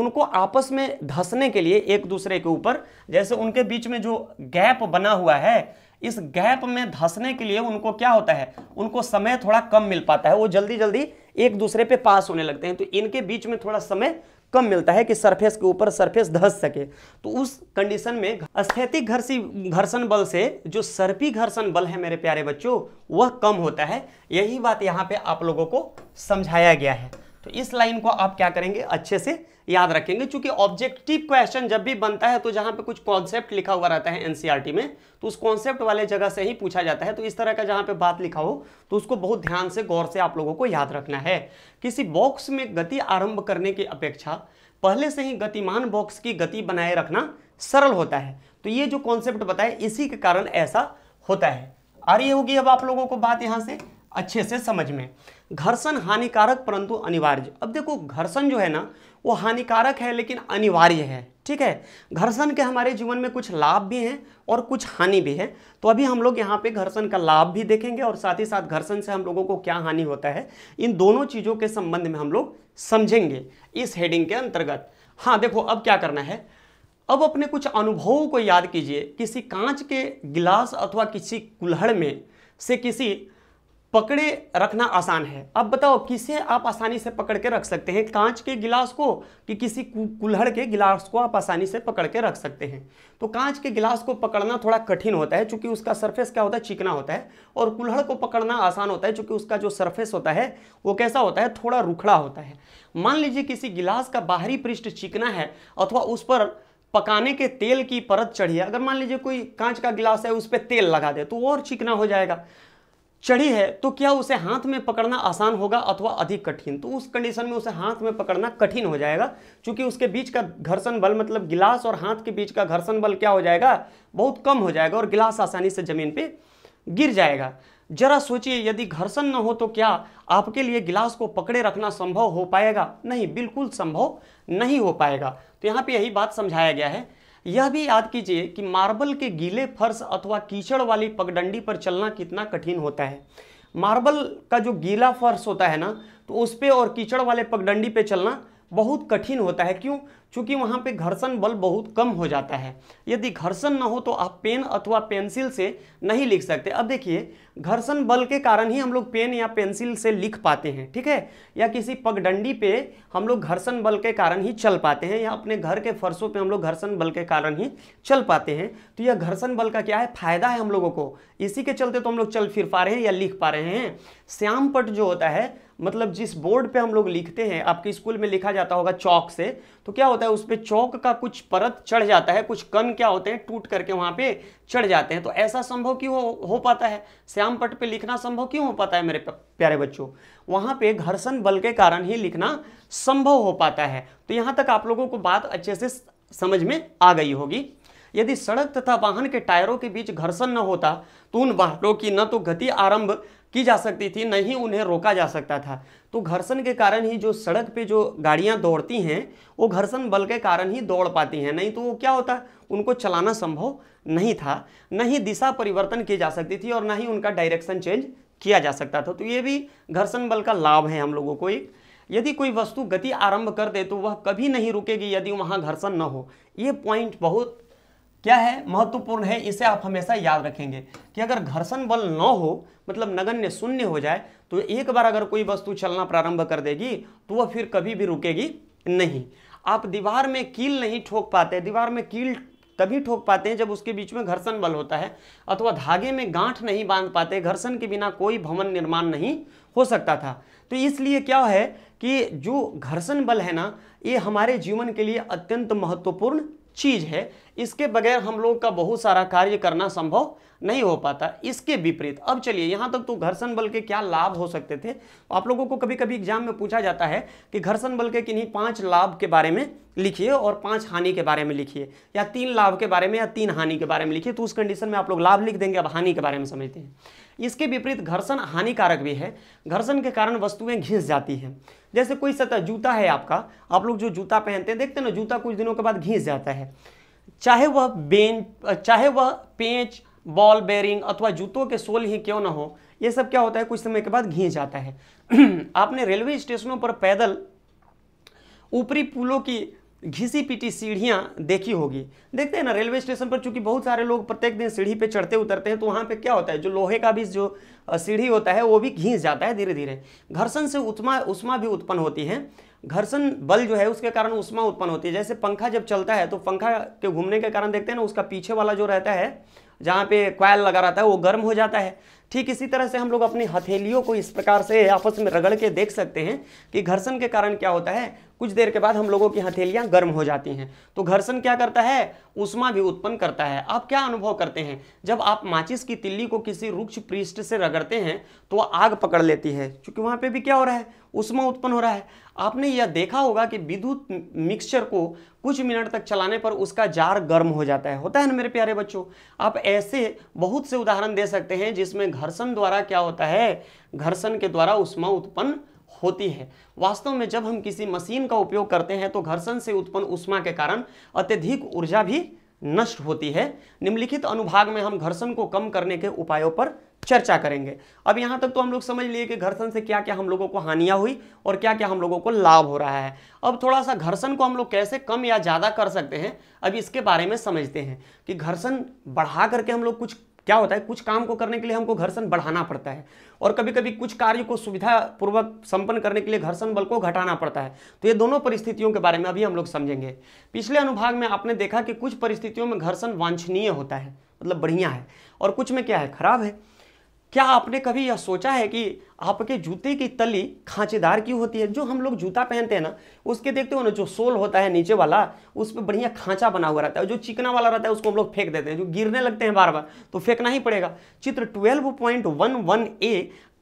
[SPEAKER 1] उनको आपस में धसने के लिए एक दूसरे के ऊपर जैसे उनके बीच में जो गैप बना हुआ है इस गैप में धसने के लिए उनको क्या होता है उनको समय थोड़ा कम मिल पाता है वो जल्दी जल्दी एक दूसरे पे पास होने लगते हैं तो इनके बीच में थोड़ा समय कम मिलता है कि सरफेस के ऊपर सरफेस धस सके तो उस कंडीशन में अस्थैतिक घर्षी घर्षण बल से जो सर्पी घर्षण बल है मेरे प्यारे बच्चों वह कम होता है यही बात यहाँ पे आप लोगों को समझाया गया है तो इस लाइन को आप क्या करेंगे अच्छे से याद रखेंगे क्योंकि ऑब्जेक्टिव क्वेश्चन जब भी बनता है तो जहां पे कुछ कॉन्सेप्ट लिखा हुआ रहता है एनसीईआरटी e में तो उस कॉन्सेप्ट वाले जगह से ही पूछा जाता है तो इस तरह का जहां पे बात लिखा हो तो उसको बहुत ध्यान से गौर से आप लोगों को याद रखना है किसी बॉक्स में गति आरंभ करने की अपेक्षा पहले से ही गतिमान बॉक्स की गति बनाए रखना सरल होता है तो ये जो कॉन्सेप्ट बताए इसी के कारण ऐसा होता है आ रही होगी अब आप लोगों को बात यहाँ से अच्छे से समझ में घर्षण हानिकारक परंतु अनिवार्य अब देखो घर्षण जो है ना वो हानिकारक है लेकिन अनिवार्य है ठीक है घर्षण के हमारे जीवन में कुछ लाभ भी हैं और कुछ हानि भी है तो अभी हम लोग यहाँ पे घर्षण का लाभ भी देखेंगे और साथ ही साथ घर्षण से हम लोगों को क्या हानि होता है इन दोनों चीज़ों के संबंध में हम लोग समझेंगे इस हेडिंग के अंतर्गत हाँ देखो अब क्या करना है अब अपने कुछ अनुभवों को याद कीजिए किसी कांच के गिलास अथवा किसी कुल्हड़ में से किसी पकड़े रखना आसान है अब बताओ किसे आप आसानी से पकड़ के रख सकते हैं कांच के गिलास को कि किसी कुल्हड़ के गिलास को आप आसानी से पकड़ के रख सकते हैं तो कांच के गिलास को पकड़ना थोड़ा कठिन होता है क्योंकि उसका सरफेस क्या होता है चिकना होता है और कुल्हड़ को पकड़ना आसान होता है क्योंकि उसका जो सरफेस होता है वो कैसा होता है थोड़ा रुखड़ा होता है मान लीजिए किसी गिलास का बाहरी पृष्ठ चिकना है अथवा उस पर पकाने के तेल की परत चढ़ी है अगर मान लीजिए कोई कांच का गिलास है उस पर तेल लगा दे तो और चिकना हो जाएगा चढ़ी है तो क्या उसे हाथ में पकड़ना आसान होगा अथवा अधिक कठिन तो उस कंडीशन में उसे हाथ में पकड़ना कठिन हो जाएगा क्योंकि उसके बीच का घर्षण बल मतलब गिलास और हाथ के बीच का घर्षण बल क्या हो जाएगा बहुत कम हो जाएगा और गिलास आसानी से जमीन पे गिर जाएगा जरा सोचिए यदि घर्षण न हो तो क्या आपके लिए गिलास को पकड़े रखना संभव हो पाएगा नहीं बिल्कुल संभव नहीं हो पाएगा तो यहाँ पर यही बात समझाया गया है यह भी याद कीजिए कि मार्बल के गीले फर्श अथवा कीचड़ वाली पगडंडी पर चलना कितना कठिन होता है मार्बल का जो गीला फर्श होता है ना तो उस पर और कीचड़ वाले पगडंडी पे चलना बहुत कठिन होता है क्यों चूँकि वहाँ पे घर्षण बल बहुत कम हो जाता है यदि घर्षण ना हो तो आप पेन अथवा पेंसिल से नहीं लिख सकते अब देखिए घर्षण बल के कारण ही हम लोग पेन या पेंसिल से लिख पाते हैं ठीक है या किसी पगडंडी पे हम लोग घर्षण बल के कारण ही चल पाते हैं या अपने घर के फर्शों पे हम लोग घर्षण बल के कारण ही चल पाते हैं तो यह घर्षण बल का क्या है फायदा है हम लोगों को इसी के चलते तो हम लोग चल फिर पा रहे हैं या लिख पा रहे हैं श्यामपट जो होता है मतलब जिस बोर्ड पे हम लोग लिखते हैं आपके स्कूल में लिखा जाता होगा चौक से तो क्या होता है उस पर चौक का कुछ परत चढ़ जाता है कुछ कन क्या होते हैं टूट करके वहाँ पे चढ़ जाते हैं तो ऐसा संभव क्यों हो, हो पाता है श्याम पट पर लिखना संभव क्यों हो पाता है मेरे प्यारे बच्चों वहाँ पे घर्षण बल के कारण ही लिखना संभव हो पाता है तो यहाँ तक आप लोगों को बात अच्छे से समझ में आ गई होगी यदि सड़क तथा वाहन के टायरों के बीच घर्षण न होता तो उन वाहनों की न तो गति आरंभ की जा सकती थी नहीं उन्हें रोका जा सकता था तो घर्षण के कारण ही जो सड़क पे जो गाड़ियां दौड़ती हैं वो घर्षण बल के कारण ही दौड़ पाती हैं नहीं तो वो क्या होता उनको चलाना संभव नहीं था न ही दिशा परिवर्तन की जा सकती थी और ना ही उनका डायरेक्शन चेंज किया जा सकता था तो ये भी घर्षण बल का लाभ है हम लोगों को एक यदि कोई वस्तु गति आरंभ कर दे तो वह कभी नहीं रुकेगी यदि वहाँ घर्षण न हो ये पॉइंट बहुत क्या है महत्वपूर्ण है इसे आप हमेशा याद रखेंगे कि अगर घर्षण बल न हो मतलब नगण्य शून्य हो जाए तो एक बार अगर कोई वस्तु चलना प्रारंभ कर देगी तो वह फिर कभी भी रुकेगी नहीं आप दीवार में कील नहीं ठोक पाते दीवार में कील तभी ठोक पाते हैं जब उसके बीच में घर्षण बल होता है अथवा धागे में गांठ नहीं बांध पाते घर्षण के बिना कोई भवन निर्माण नहीं हो सकता था तो इसलिए क्या है कि जो घर्षण बल है ना ये हमारे जीवन के लिए अत्यंत महत्वपूर्ण चीज़ है इसके बगैर हम लोग का बहुत सारा कार्य करना संभव नहीं हो पाता इसके विपरीत अब चलिए यहाँ तक तो घर्षण बल के क्या लाभ हो सकते थे आप लोगों को कभी कभी एग्जाम में पूछा जाता है कि घर्षण बल के किन्हीं पांच लाभ के बारे में लिखिए और पांच हानि के बारे में लिखिए या तीन लाभ के बारे में या तीन हानि के बारे में लिखिए तो उस कंडीशन में आप लोग लाभ लिख देंगे अब हानि के बारे में समझते हैं इसके विपरीत घर्षण हानिकारक भी है घर्षण के कारण वस्तुएं घिस जाती हैं जैसे कोई सतह जूता है आपका आप लोग जो जूता पहनते हैं देखते हैं ना जूता कुछ दिनों के बाद घिस जाता है चाहे वह बेंच चाहे वह पेंच बॉल बेरिंग अथवा जूतों के सोल ही क्यों ना हो ये सब क्या होता है कुछ समय के बाद घिंच जाता है आपने रेलवे स्टेशनों पर पैदल ऊपरी पुलों की घिसी पीटी सीढ़ियाँ देखी होगी देखते हैं ना रेलवे स्टेशन पर चूंकि बहुत सारे लोग प्रत्येक दिन सीढ़ी पे चढ़ते उतरते हैं तो वहाँ पे क्या होता है जो लोहे का भी जो सीढ़ी होता है वो भी घिस जाता है धीरे धीरे घर्षण से उत्मा उष्मा भी उत्पन्न होती है घर्षण बल जो है उसके कारण उष्मा उत्पन्न होती है जैसे पंखा जब चलता है तो पंखा के घूमने के कारण देखते हैं ना उसका पीछे वाला जो रहता है जहाँ पे क्वायल लगा रहता है वो गर्म हो जाता है ठीक इसी तरह से हम लोग अपनी हथेलियों को इस प्रकार से आपस में रगड़ के देख सकते हैं कि घर्षण के कारण क्या होता है कुछ देर के बाद हम लोगों की हथेलियाँ गर्म हो जाती हैं तो घर्षण क्या करता है उष्मा भी उत्पन्न करता है आप क्या अनुभव करते हैं जब आप माचिस की तिल्ली को किसी रुक्ष पृष्ठ से रगड़ते हैं तो आग पकड़ लेती है क्योंकि वहाँ पर भी क्या हो रहा है उष्मा उत्पन्न हो रहा है आपने यह देखा होगा कि विद्युत मिक्सचर को कुछ मिनट तक चलाने पर उसका जार गर्म हो जाता है होता है ना मेरे प्यारे बच्चों आप ऐसे बहुत से उदाहरण दे सकते हैं जिसमें घर्षण द्वारा क्या होता है घर्षण के द्वारा उष्मा उत्पन्न होती है वास्तव में जब हम किसी मशीन का उपयोग करते हैं तो घर्षण से उत्पन्न उष्मा के कारण अत्यधिक ऊर्जा भी नष्ट होती है निम्नलिखित अनुभाग में हम घर्षण को कम करने के उपायों पर चर्चा करेंगे अब यहाँ तक तो हम लोग समझ लिए कि घर्षण से क्या क्या हम लोगों को हानियाँ हुई और क्या क्या हम लोगों को लाभ हो रहा है अब थोड़ा सा घर्षण को हम लोग कैसे कम या ज़्यादा कर सकते हैं अब इसके बारे में समझते हैं कि घर्षण बढ़ा करके हम लोग कुछ क्या होता है कुछ काम को करने के लिए हमको घर्षण बढ़ाना पड़ता है और कभी कभी कुछ कार्य को सुविधापूर्वक संपन्न करने के लिए घर्षण बल को घटाना पड़ता है तो ये दोनों परिस्थितियों के बारे में अभी हम लोग समझेंगे पिछले अनुभाग में आपने देखा कि कुछ परिस्थितियों में घर्षण वांछनीय होता है मतलब बढ़िया है और कुछ में क्या है खराब है क्या आपने कभी यह सोचा है कि आपके जूते की तली खांचेदार क्यों होती है जो हम लोग जूता पहनते हैं ना उसके देखते हो ना जो सोल होता है नीचे वाला उस पर बढ़िया खांचा बना हुआ रहता है जो चिकना वाला रहता है उसको हम लोग फेंक देते हैं जो गिरने लगते हैं बार बार तो फेंकना ही पड़ेगा चित्र twelve point one one A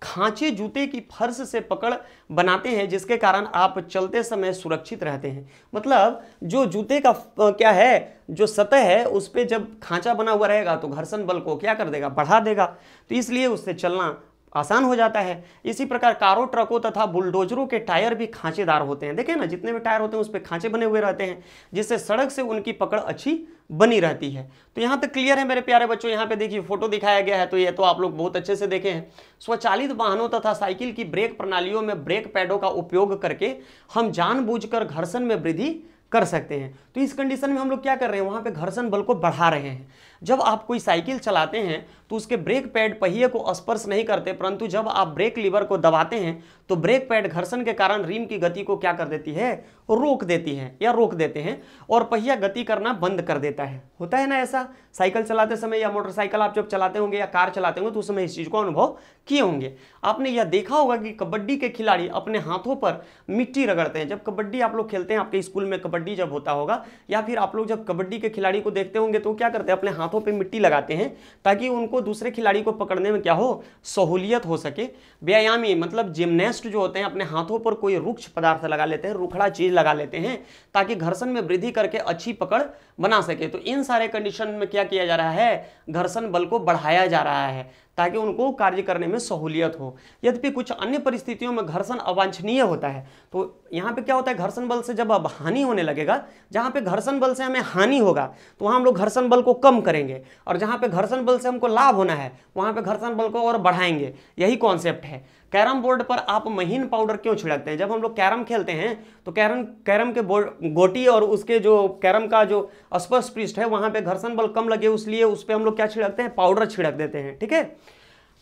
[SPEAKER 1] खांचे जूते की फर्श से पकड़ बनाते हैं जिसके कारण आप चलते समय सुरक्षित रहते हैं मतलब जो जूते का क्या है जो सतह है उस पर जब खांचा बना हुआ रहेगा तो घर्षण बल को क्या कर देगा बढ़ा देगा तो इसलिए उससे चलना आसान हो जाता है इसी प्रकार कारों ट्रकों तथा बुलडोजरों के टायर भी खांचेदार होते हैं देखें ना जितने भी टायर होते हैं उस पर खांचे बने हुए रहते हैं जिससे सड़क से उनकी पकड़ अच्छी बनी रहती है तो यहाँ तक क्लियर है मेरे प्यारे बच्चों यहाँ पे देखिए फोटो दिखाया गया है तो ये तो आप लोग बहुत अच्छे से देखे हैं स्वचालित वाहनों तथा साइकिल की ब्रेक प्रणालियों में ब्रेक पैडों का उपयोग करके हम जानबूझकर घर्षण में वृद्धि कर सकते हैं तो इस कंडीशन में हम लोग क्या कर रहे हैं वहाँ पे घर्षण बल को बढ़ा रहे हैं जब आप कोई साइकिल चलाते हैं तो उसके ब्रेक पैड पहिए को स्पर्श नहीं करते परंतु जब आप ब्रेक लीवर को दबाते हैं तो ब्रेक पैड घर्षण के कारण रिम की गति को क्या कर देती है रोक देती है या रोक देते हैं और पहिया गति करना बंद कर देता है होता है ना ऐसा साइकिल चलाते समय या मोटरसाइकिल आप जब चलाते होंगे या कार चलाते होंगे तो उस समय इस चीज़ को अनुभव किए होंगे आपने यह देखा होगा कि कबड्डी के खिलाड़ी अपने हाथों पर मिट्टी रगड़ते हैं जब कबड्डी आप लोग खेलते हैं आपके स्कूल में कबड्डी जब होता होगा या फिर आप लोग जब कबड्डी के खिलाड़ी को देखते होंगे तो क्या करते हैं अपने हाथ हाथों पे मिट्टी लगाते हैं ताकि उनको दूसरे खिलाड़ी को पकड़ने में क्या हो सहूलियत हो सके व्यायामी मतलब जिमनेस्ट जो होते हैं अपने हाथों पर कोई रुक्ष पदार्थ लगा लेते हैं रुखड़ा चीज़ लगा लेते हैं ताकि घर्षण में वृद्धि करके अच्छी पकड़ बना सके तो इन सारे कंडीशन में क्या किया जा रहा है घर्षण बल को बढ़ाया जा रहा है ताकि उनको कार्य करने में सहूलियत हो यद्यपि कुछ अन्य परिस्थितियों में घर्षण अवांछनीय होता है तो यहाँ पे क्या होता है घर्षण बल से जब अब हानि होने लगेगा जहाँ पे घर्षण बल से हमें हानि होगा तो वहाँ हम लोग घर्षण बल को कम करेंगे और जहाँ पे घर्षण बल से हमको लाभ होना है वहाँ पे घर्षण बल को और बढ़ाएंगे यही कॉन्सेप्ट है कैरम बोर्ड पर आप महीन पाउडर क्यों छिड़कते हैं जब हम लोग कैरम खेलते हैं तो कैरम कैरम के बोर्ड गोटी और उसके जो कैरम का जो स्पर्श पृष्ठ है वहाँ पर घर्षण बल कम लगे उसलिए उस पर हम लोग क्या छिड़कते हैं पाउडर छिड़क देते हैं ठीक है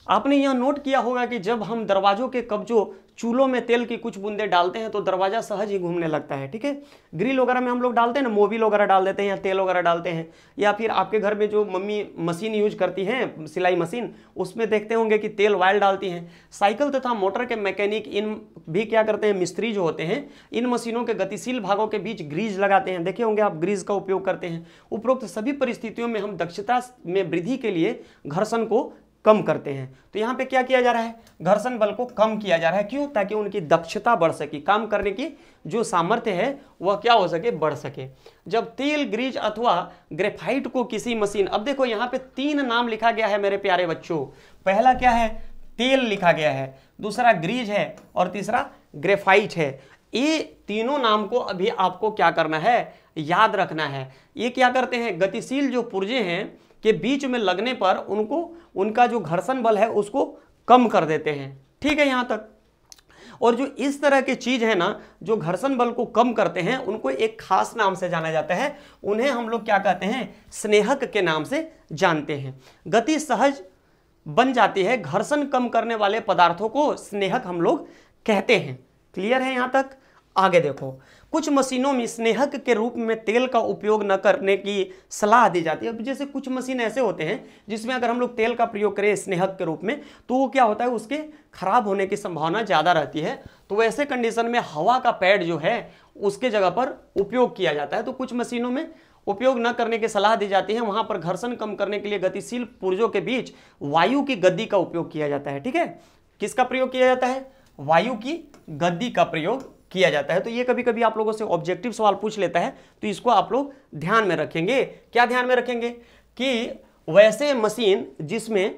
[SPEAKER 1] आपने यह नोट किया होगा कि जब हम दरवाजों के कब्जों चूल्हों में तेल की कुछ बूंदे डालते हैं तो दरवाजा सहज ही घूमने लगता है ठीक है ग्रिल वगैरह में हम लोग डालते हैं ना मोबिल वगैरह डाल देते हैं या तेल वगैरह डालते हैं या फिर आपके घर में जो मम्मी मशीन यूज करती हैं सिलाई मशीन उसमें देखते होंगे कि तेल वायल डालती हैं साइकिल तथा मोटर के मैकेनिक इन भी क्या करते हैं मिस्त्री जो होते हैं इन मशीनों के गतिशील भागों के बीच ग्रीज लगाते हैं देखे होंगे आप ग्रीज का उपयोग करते हैं उपरोक्त सभी परिस्थितियों में हम दक्षता में वृद्धि के लिए घर्षण को कम करते हैं तो यहाँ पे क्या किया जा रहा है घर्षण बल को कम किया जा रहा है क्यों ताकि उनकी दक्षता बढ़ सके काम करने की जो सामर्थ्य है वह क्या हो सके बढ़ सके जब तेल ग्रीज अथवा ग्रेफाइट को किसी मशीन अब देखो यहाँ पे तीन नाम लिखा गया है मेरे प्यारे बच्चों पहला क्या है तेल लिखा गया है दूसरा ग्रीज है और तीसरा ग्रेफाइट है ये तीनों नाम को अभी आपको क्या करना है याद रखना है ये क्या करते हैं गतिशील जो पुर्जे हैं के बीच में लगने पर उनको उनका जो घर्षण बल है उसको कम कर देते हैं ठीक है यहाँ तक और जो इस तरह की चीज़ है ना जो घर्षण बल को कम करते हैं उनको एक खास नाम से जाना जाता है उन्हें हम लोग क्या कहते हैं स्नेहक के नाम से जानते हैं गति सहज बन जाती है घर्षण कम करने वाले पदार्थों को स्नेहक हम लोग कहते हैं क्लियर है यहाँ तक आगे देखो कुछ मशीनों में स्नेहक के रूप में तेल का उपयोग न करने की सलाह दी जाती है अब जैसे कुछ मशीन ऐसे होते हैं जिसमें अगर हम लोग तेल का प्रयोग करें स्नेहक के रूप में तो वो क्या होता है उसके खराब होने की संभावना ज़्यादा रहती है तो ऐसे कंडीशन में हवा का पैड जो है उसके जगह पर उपयोग किया जाता है तो कुछ मशीनों में उपयोग न करने की सलाह दी जाती है वहाँ पर घर्षण कम करने के लिए गतिशील पुर्जों के बीच वायु की गद्दी का उपयोग किया जाता है ठीक है किसका प्रयोग किया जाता है वायु की गद्दी का प्रयोग किया जाता है तो ये कभी कभी आप लोगों से ऑब्जेक्टिव सवाल पूछ लेता है तो इसको आप लोग ध्यान में रखेंगे क्या ध्यान में रखेंगे कि वैसे मशीन जिसमें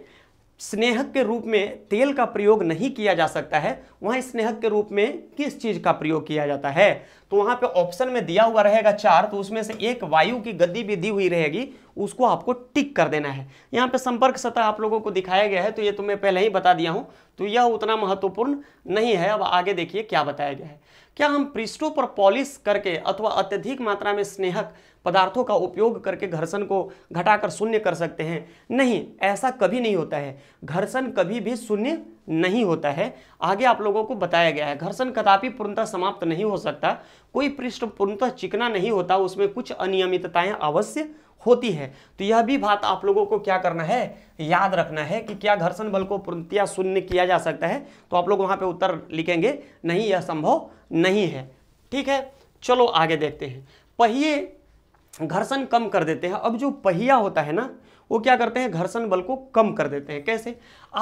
[SPEAKER 1] स्नेहक के रूप में तेल का प्रयोग नहीं किया जा सकता है वहाँ स्नेहक के रूप में किस चीज़ का प्रयोग किया जाता है तो वहाँ पे ऑप्शन में दिया हुआ रहेगा चार तो उसमें से एक वायु की गद्दी भी दी हुई रहेगी उसको आपको टिक कर देना है यहाँ पे संपर्क सतह आप लोगों को दिखाया गया है तो ये तो मैं पहले ही बता दिया हूँ तो यह उतना महत्वपूर्ण नहीं है अब आगे देखिए क्या बताया गया है क्या हम पृष्ठों पर पॉलिश करके अथवा अत्यधिक मात्रा में स्नेहक पदार्थों का उपयोग करके घर्षण को घटाकर शून्य कर सकते हैं नहीं ऐसा कभी नहीं होता है घर्षण कभी भी शून्य नहीं होता है आगे आप लोगों को बताया गया है घर्षण कदापि पूर्णतः समाप्त नहीं हो सकता कोई पृष्ठ पूर्णतः चिकना नहीं होता उसमें कुछ अनियमितताएं अवश्य होती है तो यह भी बात आप लोगों को क्या करना है याद रखना है कि क्या घर्षण बल को पूर्णतया शून्य किया जा सकता है तो आप लोग वहाँ पे उत्तर लिखेंगे नहीं यह संभव नहीं है ठीक है चलो आगे देखते हैं पहिए घर्षण कम कर देते हैं अब जो पहिया होता है ना वो क्या करते हैं घर्षण बल को कम कर देते हैं कैसे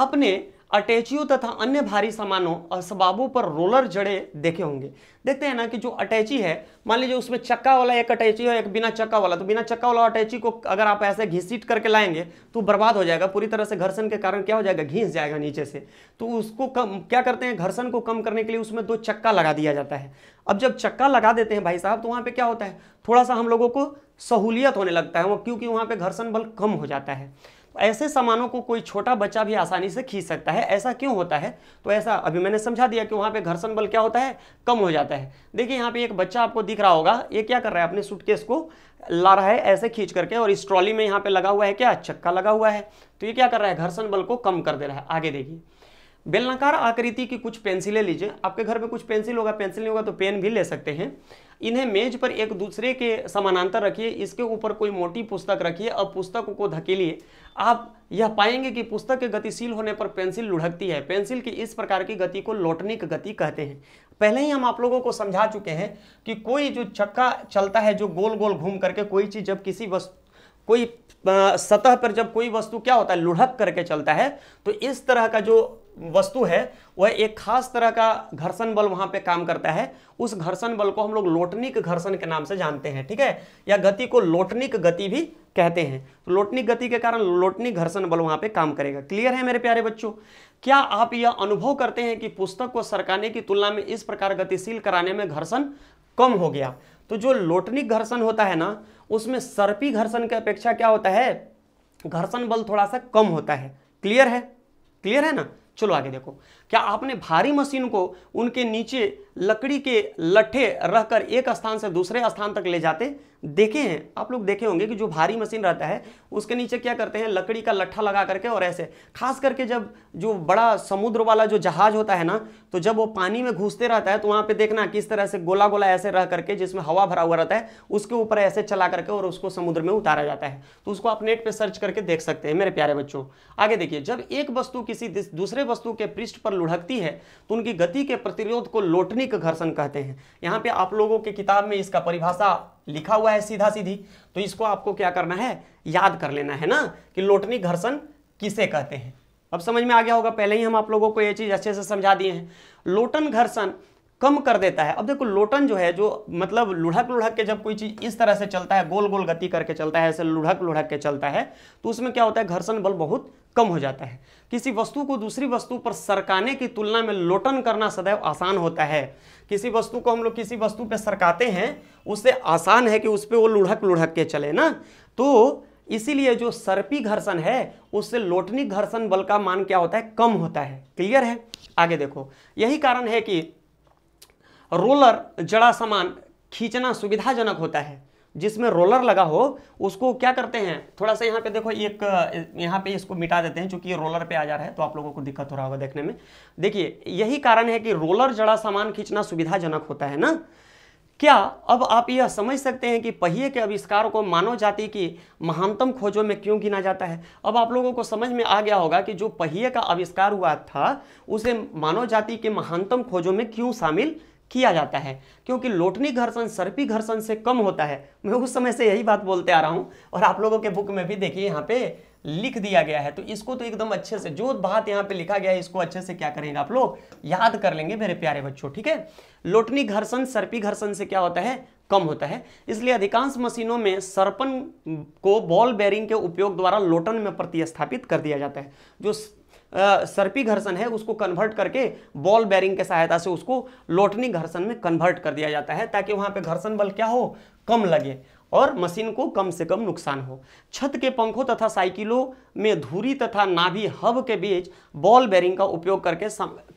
[SPEAKER 1] आपने अटैचियों तथा अन्य भारी सामानों और सबाबों पर रोलर जड़े देखे होंगे देखते हैं ना कि जो अटैची है मान लीजिए उसमें चक्का वाला एक अटैची है एक बिना चक्का वाला तो बिना चक्का वाला अटैची को अगर आप ऐसे घिसीट करके लाएंगे तो बर्बाद हो जाएगा पूरी तरह से घर्षण के कारण क्या हो जाएगा घिस जाएगा नीचे से तो उसको कम क्या करते हैं घर्षण को कम करने के लिए उसमें दो चक्का लगा दिया जाता है अब जब चक्का लगा देते हैं भाई साहब तो वहाँ पर क्या होता है थोड़ा सा हम लोगों को सहूलियत होने लगता है वो क्योंकि वहाँ पे घर्षण बल कम हो जाता है ऐसे सामानों को कोई छोटा बच्चा भी आसानी से खींच सकता है ऐसा क्यों होता है तो ऐसा अभी मैंने समझा दिया कि वहाँ पे घर्षण बल क्या होता है कम हो जाता है देखिए यहाँ पे एक बच्चा आपको दिख रहा होगा ये क्या कर रहा है अपने सूटकेस को ला रहा है ऐसे खींच करके और इस ट्रॉली में यहाँ पे लगा हुआ है क्या चक्का लगा हुआ है तो ये क्या कर रहा है घर्षण बल को कम कर दे रहा है आगे देखिए बेलनाकार आकृति की कुछ पेंसिलें लीजिए आपके घर में कुछ पेंसिल होगा पेंसिल नहीं होगा तो पेन भी ले सकते हैं इन्हें मेज पर एक दूसरे के समानांतर रखिए इसके ऊपर कोई मोटी पुस्तक रखिए अब पुस्तक को धकेलिए आप यह पाएंगे कि पुस्तक के गतिशील होने पर पेंसिल लुढ़कती है पेंसिल की इस प्रकार की गति को लौटने की गति कहते हैं पहले ही हम आप लोगों को समझा चुके हैं कि कोई जो चक्का चलता है जो गोल गोल घूम करके कोई चीज़ जब किसी वस्तु कोई सतह पर जब कोई वस्तु क्या होता है लुढ़क करके चलता है तो इस तरह का जो वस्तु है वह एक खास तरह का घर्षण बल वहां पे काम करता है उस घर्षण बल को हम लोग लोटनिक घर्षण के नाम से जानते हैं ठीक है या गति को लोटनिक गति भी कहते हैं तो लोटनिक गति के कारण लोटनिक घर्षण बल वहां पे काम करेगा क्लियर है मेरे प्यारे बच्चों क्या आप यह अनुभव करते हैं कि पुस्तक को सरकाने की तुलना में इस प्रकार गतिशील कराने में घर्षण कम हो गया तो जो लोटनिक घर्षण होता है ना उसमें सर्पी घर्षण की अपेक्षा क्या होता है घर्षण बल थोड़ा सा कम होता है क्लियर है क्लियर है ना चलो आगे देखो क्या आपने भारी मशीन को उनके नीचे लकड़ी के लट्ठे रखकर एक स्थान से दूसरे स्थान तक ले जाते देखे हैं आप लोग देखे होंगे कि जो भारी मशीन रहता है उसके नीचे क्या करते हैं लकड़ी का लट्ठा लगा करके और ऐसे खास करके जब जो बड़ा समुद्र वाला जो जहाज होता है ना तो जब वो पानी में घुसते रहता है तो वहाँ पे देखना किस तरह से गोला गोला ऐसे रह करके जिसमें हवा भरा हुआ रहता है उसके ऊपर ऐसे चला करके और उसको समुद्र में उतारा जाता है तो उसको आप नेट पर सर्च करके देख सकते हैं मेरे प्यारे बच्चों आगे देखिए जब एक वस्तु किसी दूसरे वस्तु के पृष्ठ पर लुढ़कती है तो उनकी गति के प्रतिरोध को लोटनिक घर्षण कहते हैं यहाँ पे आप लोगों के किताब में इसका परिभाषा लिखा हुआ है सीधा सीधी तो इसको आपको क्या करना है याद कर लेना है ना कि लोटनी घर्षण किसे कहते हैं अब समझ में आ गया होगा पहले ही हम आप लोगों को ये चीज़ अच्छे से समझा दिए हैं लोटन घर्षण कम कर देता है अब देखो लोटन जो है जो मतलब लुढ़क लुढ़क के जब कोई चीज़ इस तरह से चलता है गोल गोल गति करके चलता है ऐसे लुढ़क लुढ़क के चलता है तो उसमें क्या होता है घर्षण बल बहुत कम हो जाता है किसी वस्तु को दूसरी वस्तु पर सरकाने की तुलना में लोटन करना सदैव आसान होता है किसी वस्तु को हम लोग किसी वस्तु पर सरकाते हैं उससे आसान है कि उस पर वो लुढ़क लुढ़क के चले ना तो इसीलिए जो सर्पी घर्षण है उससे लोटनी घर्षण बल का मान क्या होता है कम होता है क्लियर है आगे देखो यही कारण है कि रोलर जड़ा सामान खींचना सुविधाजनक होता है जिसमें रोलर लगा हो उसको क्या करते हैं थोड़ा सा यहाँ पे देखो एक यहाँ पे इसको मिटा देते हैं ये रोलर पे आ जा रहा है तो आप लोगों को दिक्कत हो रहा होगा देखने में देखिए यही कारण है कि रोलर जड़ा सामान खींचना सुविधाजनक होता है ना क्या अब आप यह समझ सकते हैं कि पहिए के आविष्कार को मानव जाति की महानतम खोजों में क्यों गिना जाता है अब आप लोगों को समझ में आ गया होगा कि जो पहिए का आविष्कार हुआ था उसे मानव जाति के महानतम खोजों में क्यों शामिल किया जाता है क्योंकि लोटनी घर्षण सर्पी घर्षण से कम होता है मैं उस समय से यही बात बोलते आ रहा हूँ और आप लोगों के बुक में भी देखिए यहाँ पे लिख दिया गया है तो इसको तो एकदम अच्छे से जो बात यहाँ पे लिखा गया है इसको अच्छे से क्या करेंगे आप लोग याद कर लेंगे मेरे प्यारे बच्चों ठीक है लोटनी घर्षण सर्पी घर्षण से क्या होता है कम होता है इसलिए अधिकांश मशीनों में सर्पन को बॉल बेरिंग के उपयोग द्वारा लोटन में प्रतिस्थापित कर दिया जाता है जो सर्पी घर्षण है उसको कन्वर्ट करके बॉल बैरिंग के सहायता से उसको लोटनी घर्षण में कन्वर्ट कर दिया जाता है ताकि वहाँ पे घर्षण बल क्या हो कम लगे और मशीन को कम से कम नुकसान हो छत के पंखों तथा साइकिलों में धूरी तथा नाभि हब के बीच बॉल बैरिंग का उपयोग करके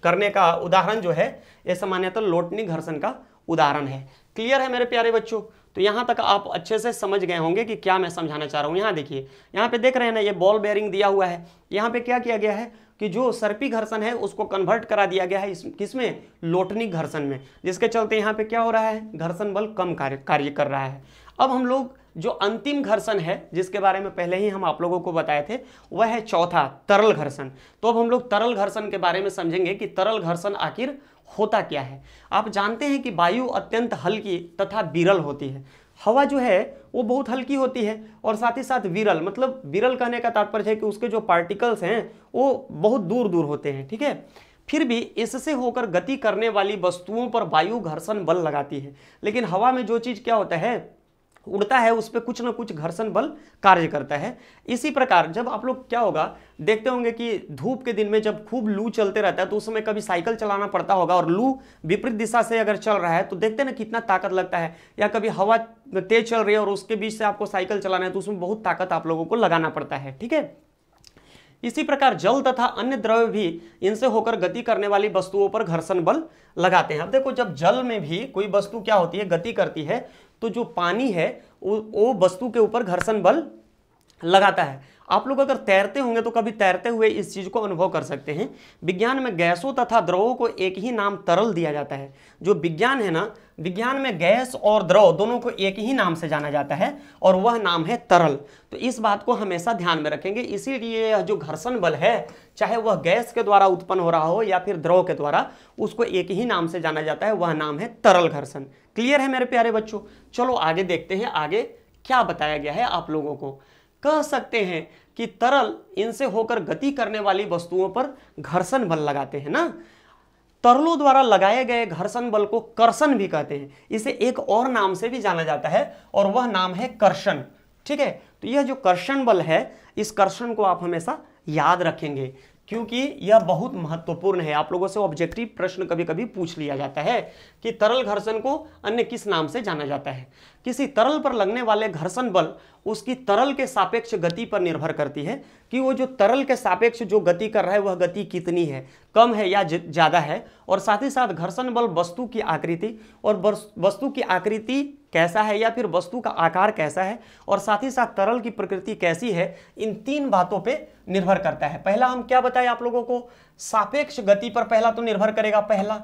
[SPEAKER 1] करने का उदाहरण जो है यह सामान्यतः तो लोटनी घर्षण का उदाहरण है क्लियर है मेरे प्यारे बच्चों तो यहाँ तक आप अच्छे से समझ गए होंगे कि क्या मैं समझाना चाह रहा हूँ यहाँ देखिए यहाँ पे देख रहे हैं ना ये बॉल बैरिंग दिया हुआ है यहाँ पे क्या किया गया है कि जो सर्पी घर्षण है उसको कन्वर्ट करा दिया गया है इस किसमें लोटनी घर्षण में जिसके चलते यहाँ पे क्या हो रहा है घर्षण बल कम कार्य कार्य कर रहा है अब हम लोग जो अंतिम घर्षण है जिसके बारे में पहले ही हम आप लोगों को बताए थे वह है चौथा तरल घर्षण तो अब हम लोग तरल घर्षण के बारे में समझेंगे कि तरल घर्षण आखिर होता क्या है आप जानते हैं कि वायु अत्यंत हल्की तथा बिरल होती है हवा जो है वो बहुत हल्की होती है और साथ ही साथ विरल मतलब विरल कहने का तात्पर्य है कि उसके जो पार्टिकल्स हैं वो बहुत दूर दूर होते हैं ठीक है फिर भी इससे होकर गति करने वाली वस्तुओं पर वायु घर्षण बल लगाती है लेकिन हवा में जो चीज़ क्या होता है उड़ता है उस पर कुछ ना कुछ घर्षण बल कार्य करता है इसी प्रकार जब आप लोग क्या होगा देखते होंगे कि धूप के दिन में जब खूब लू चलते रहता है तो उस समय कभी साइकिल चलाना पड़ता होगा और लू विपरीत दिशा से अगर चल रहा है तो देखते ना कितना ताकत लगता है या कभी हवा तेज चल रही है और उसके बीच से आपको साइकिल चलाना है तो उसमें बहुत ताकत आप लोगों को लगाना पड़ता है ठीक है इसी प्रकार जल तथा अन्य द्रव्य भी इनसे होकर गति करने वाली वस्तुओं पर घर्षण बल लगाते हैं अब देखो जब जल में भी कोई वस्तु क्या होती है गति करती है तो जो पानी है वो वस्तु के ऊपर घर्षण बल लगाता है आप लोग अगर तैरते होंगे तो कभी तैरते हुए इस चीज़ को अनुभव कर सकते हैं विज्ञान में गैसों तथा द्रवों को एक ही नाम तरल दिया जाता है जो विज्ञान है ना विज्ञान में गैस और द्रव दोनों को एक ही नाम से जाना जाता है और वह नाम है तरल तो इस बात को हमेशा ध्यान में रखेंगे इसीलिए यह जो घर्षण बल है चाहे वह गैस के द्वारा उत्पन्न हो रहा हो या फिर द्रव के द्वारा उसको एक ही नाम से जाना जाता है वह नाम है तरल घर्षण क्लियर है मेरे प्यारे बच्चों चलो आगे देखते हैं आगे क्या बताया गया है आप लोगों को कह सकते हैं कि तरल इनसे होकर गति करने वाली वस्तुओं पर घर्षण बल लगाते हैं ना तरलों द्वारा लगाए गए घर्षण बल को कर्षण भी कहते हैं इसे एक और नाम से भी जाना जाता है और वह नाम है कर्षण ठीक है तो यह जो कर्षण बल है इस कर्षण को आप हमेशा याद रखेंगे क्योंकि यह बहुत महत्वपूर्ण है आप लोगों से ऑब्जेक्टिव प्रश्न कभी कभी पूछ लिया जाता है कि तरल घर्षण को अन्य किस नाम से जाना जाता है किसी तरल पर लगने वाले घर्षण बल उसकी तरल के सापेक्ष गति पर निर्भर करती है कि वो जो तरल के सापेक्ष जो गति कर रहा है वह गति कितनी है कम है या ज़्यादा है और साथ ही साथ घर्षण बल वस्तु की आकृति और वस्तु की आकृति कैसा है या फिर वस्तु का आकार कैसा है और साथ ही साथ तरल की प्रकृति कैसी है इन तीन बातों पे निर्भर करता है पहला हम क्या बताएं आप लोगों को सापेक्ष गति पर पहला तो निर्भर करेगा पहला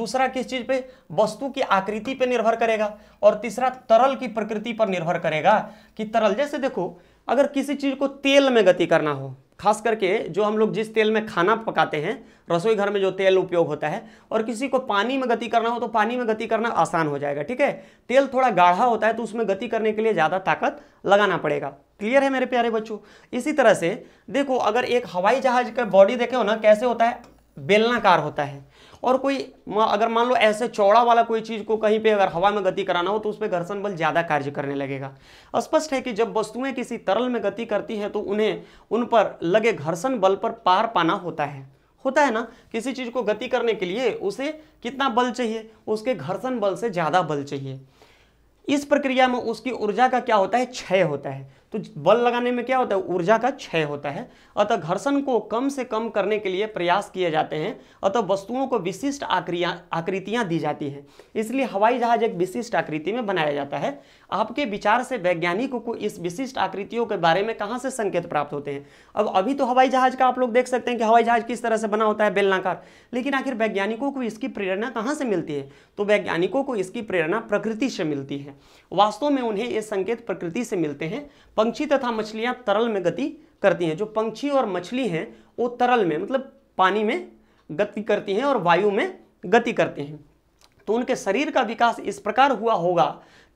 [SPEAKER 1] दूसरा किस चीज पे वस्तु की आकृति पे निर्भर करेगा और तीसरा तरल की प्रकृति पर निर्भर करेगा कि तरल जैसे देखो अगर किसी चीज को तेल में गति करना हो खास करके जो हम लोग जिस तेल में खाना पकाते हैं रसोई घर में जो तेल उपयोग होता है और किसी को पानी में गति करना हो तो पानी में गति करना आसान हो जाएगा ठीक है तेल थोड़ा गाढ़ा होता है तो उसमें गति करने के लिए ज़्यादा ताकत लगाना पड़ेगा क्लियर है मेरे प्यारे बच्चों इसी तरह से देखो अगर एक हवाई जहाज का बॉडी देखे हो ना कैसे होता है बेलनाकार होता है और कोई अगर मान लो ऐसे चौड़ा वाला कोई चीज़ को कहीं पे अगर हवा में गति कराना हो तो उस पर घर्षण बल ज़्यादा कार्य करने लगेगा स्पष्ट है कि जब वस्तुएं किसी तरल में गति करती हैं तो उन्हें उन पर लगे घर्षण बल पर पार पाना होता है होता है ना किसी चीज़ को गति करने के लिए उसे कितना बल चाहिए उसके घर्षण बल से ज़्यादा बल चाहिए इस प्रक्रिया में उसकी ऊर्जा का क्या होता है क्षय होता है तो बल लगाने में क्या होता है ऊर्जा का क्षय होता है अतः घर्षण को कम से कम करने के लिए प्रयास किए जाते हैं अतः वस्तुओं को विशिष्ट आक्रिया आकृतियाँ दी जाती हैं इसलिए हवाई जहाज एक विशिष्ट आकृति में बनाया जाता है आपके विचार से वैज्ञानिकों को इस विशिष्ट आकृतियों के बारे में कहाँ से संकेत प्राप्त होते हैं अब अभी तो हवाई जहाज का आप लोग देख सकते हैं कि हवाई जहाज किस तरह से बना होता है बेलनाकार लेकिन आखिर वैज्ञानिकों को इसकी प्रेरणा कहाँ से मिलती है तो वैज्ञानिकों को इसकी प्रेरणा प्रकृति से मिलती है वास्तव में उन्हें ये संकेत प्रकृति से मिलते हैं पंक्षी तथा मछलियाँ तरल में गति करती हैं जो पंक्षी और मछली हैं वो तरल में मतलब पानी में गति करती हैं और वायु में गति करती हैं तो उनके शरीर का विकास इस प्रकार हुआ होगा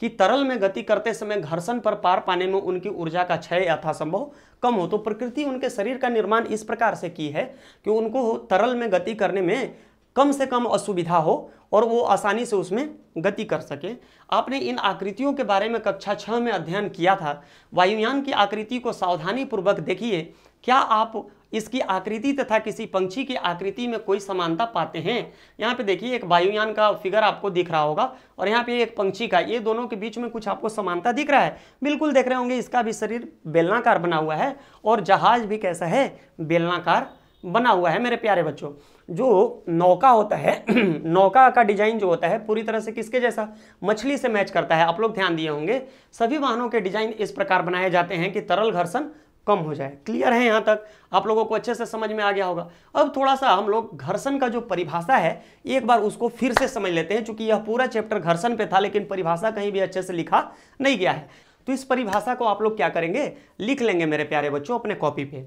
[SPEAKER 1] कि तरल में गति करते समय घर्षण पर पार पाने में उनकी ऊर्जा का क्षय यथासंभव कम हो तो प्रकृति उनके शरीर का निर्माण इस प्रकार से की है कि उनको तरल में गति करने में कम से कम असुविधा हो और वो आसानी से उसमें गति कर सके आपने इन आकृतियों के बारे में कक्षा छः में अध्ययन किया था वायुयान की आकृति को सावधानीपूर्वक देखिए क्या आप इसकी आकृति तथा किसी पंछी की आकृति में कोई समानता पाते हैं यहाँ पे देखिए एक वायुयान का फिगर आपको दिख रहा होगा और यहाँ पे एक पंछी का ये दोनों के बीच में कुछ आपको समानता दिख रहा है बिल्कुल देख रहे होंगे इसका भी शरीर बेलनाकार बना हुआ है और जहाज भी कैसा है बेलनाकार बना हुआ है मेरे प्यारे बच्चों जो नौका होता है नौका का डिजाइन जो होता है पूरी तरह से किसके जैसा मछली से मैच करता है आप लोग ध्यान दिए होंगे सभी वाहनों के डिजाइन इस प्रकार बनाए जाते हैं कि तरल घर्षण कम हो जाए क्लियर है यहाँ तक आप लोगों को अच्छे से समझ में आ गया होगा अब थोड़ा सा हम लोग घर्षण का जो परिभाषा है एक बार उसको फिर से समझ लेते हैं चूंकि यह पूरा चैप्टर घर्षण पे था लेकिन परिभाषा कहीं भी अच्छे से लिखा नहीं गया है तो इस परिभाषा को आप लोग क्या करेंगे लिख लेंगे मेरे प्यारे बच्चों अपने कॉपी पे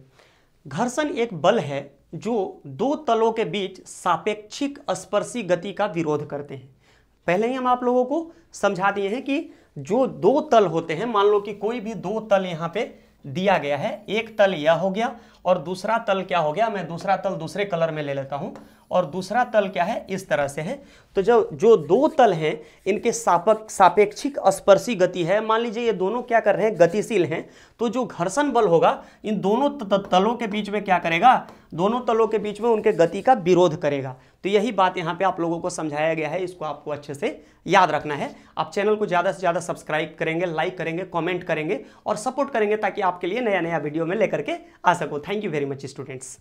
[SPEAKER 1] घर्षण एक बल है जो दो तलों के बीच सापेक्षिक स्पर्शी गति का विरोध करते हैं पहले ही हम आप लोगों को समझा दिए हैं कि जो दो तल होते हैं मान लो कि कोई भी दो तल यहाँ पे दिया गया है एक तल यह हो गया और दूसरा तल क्या हो गया मैं दूसरा तल दूसरे कलर में ले लेता हूँ और दूसरा तल क्या है इस तरह से है तो जो जो दो तल हैं इनके सापक सापेक्षिक स्पर्शी गति है मान लीजिए ये दोनों क्या कर रहे हैं गतिशील हैं तो जो घर्षण बल होगा इन दोनों तलों के बीच में क्या करेगा दोनों तलों के बीच में उनके गति का विरोध करेगा तो यही बात यहाँ पे आप लोगों को समझाया गया है इसको आपको अच्छे से याद रखना है आप चैनल को ज़्यादा से ज़्यादा सब्सक्राइब करेंगे लाइक करेंगे कॉमेंट करेंगे और सपोर्ट करेंगे ताकि आपके लिए नया नया वीडियो में लेकर के आ सको Thank you very much students.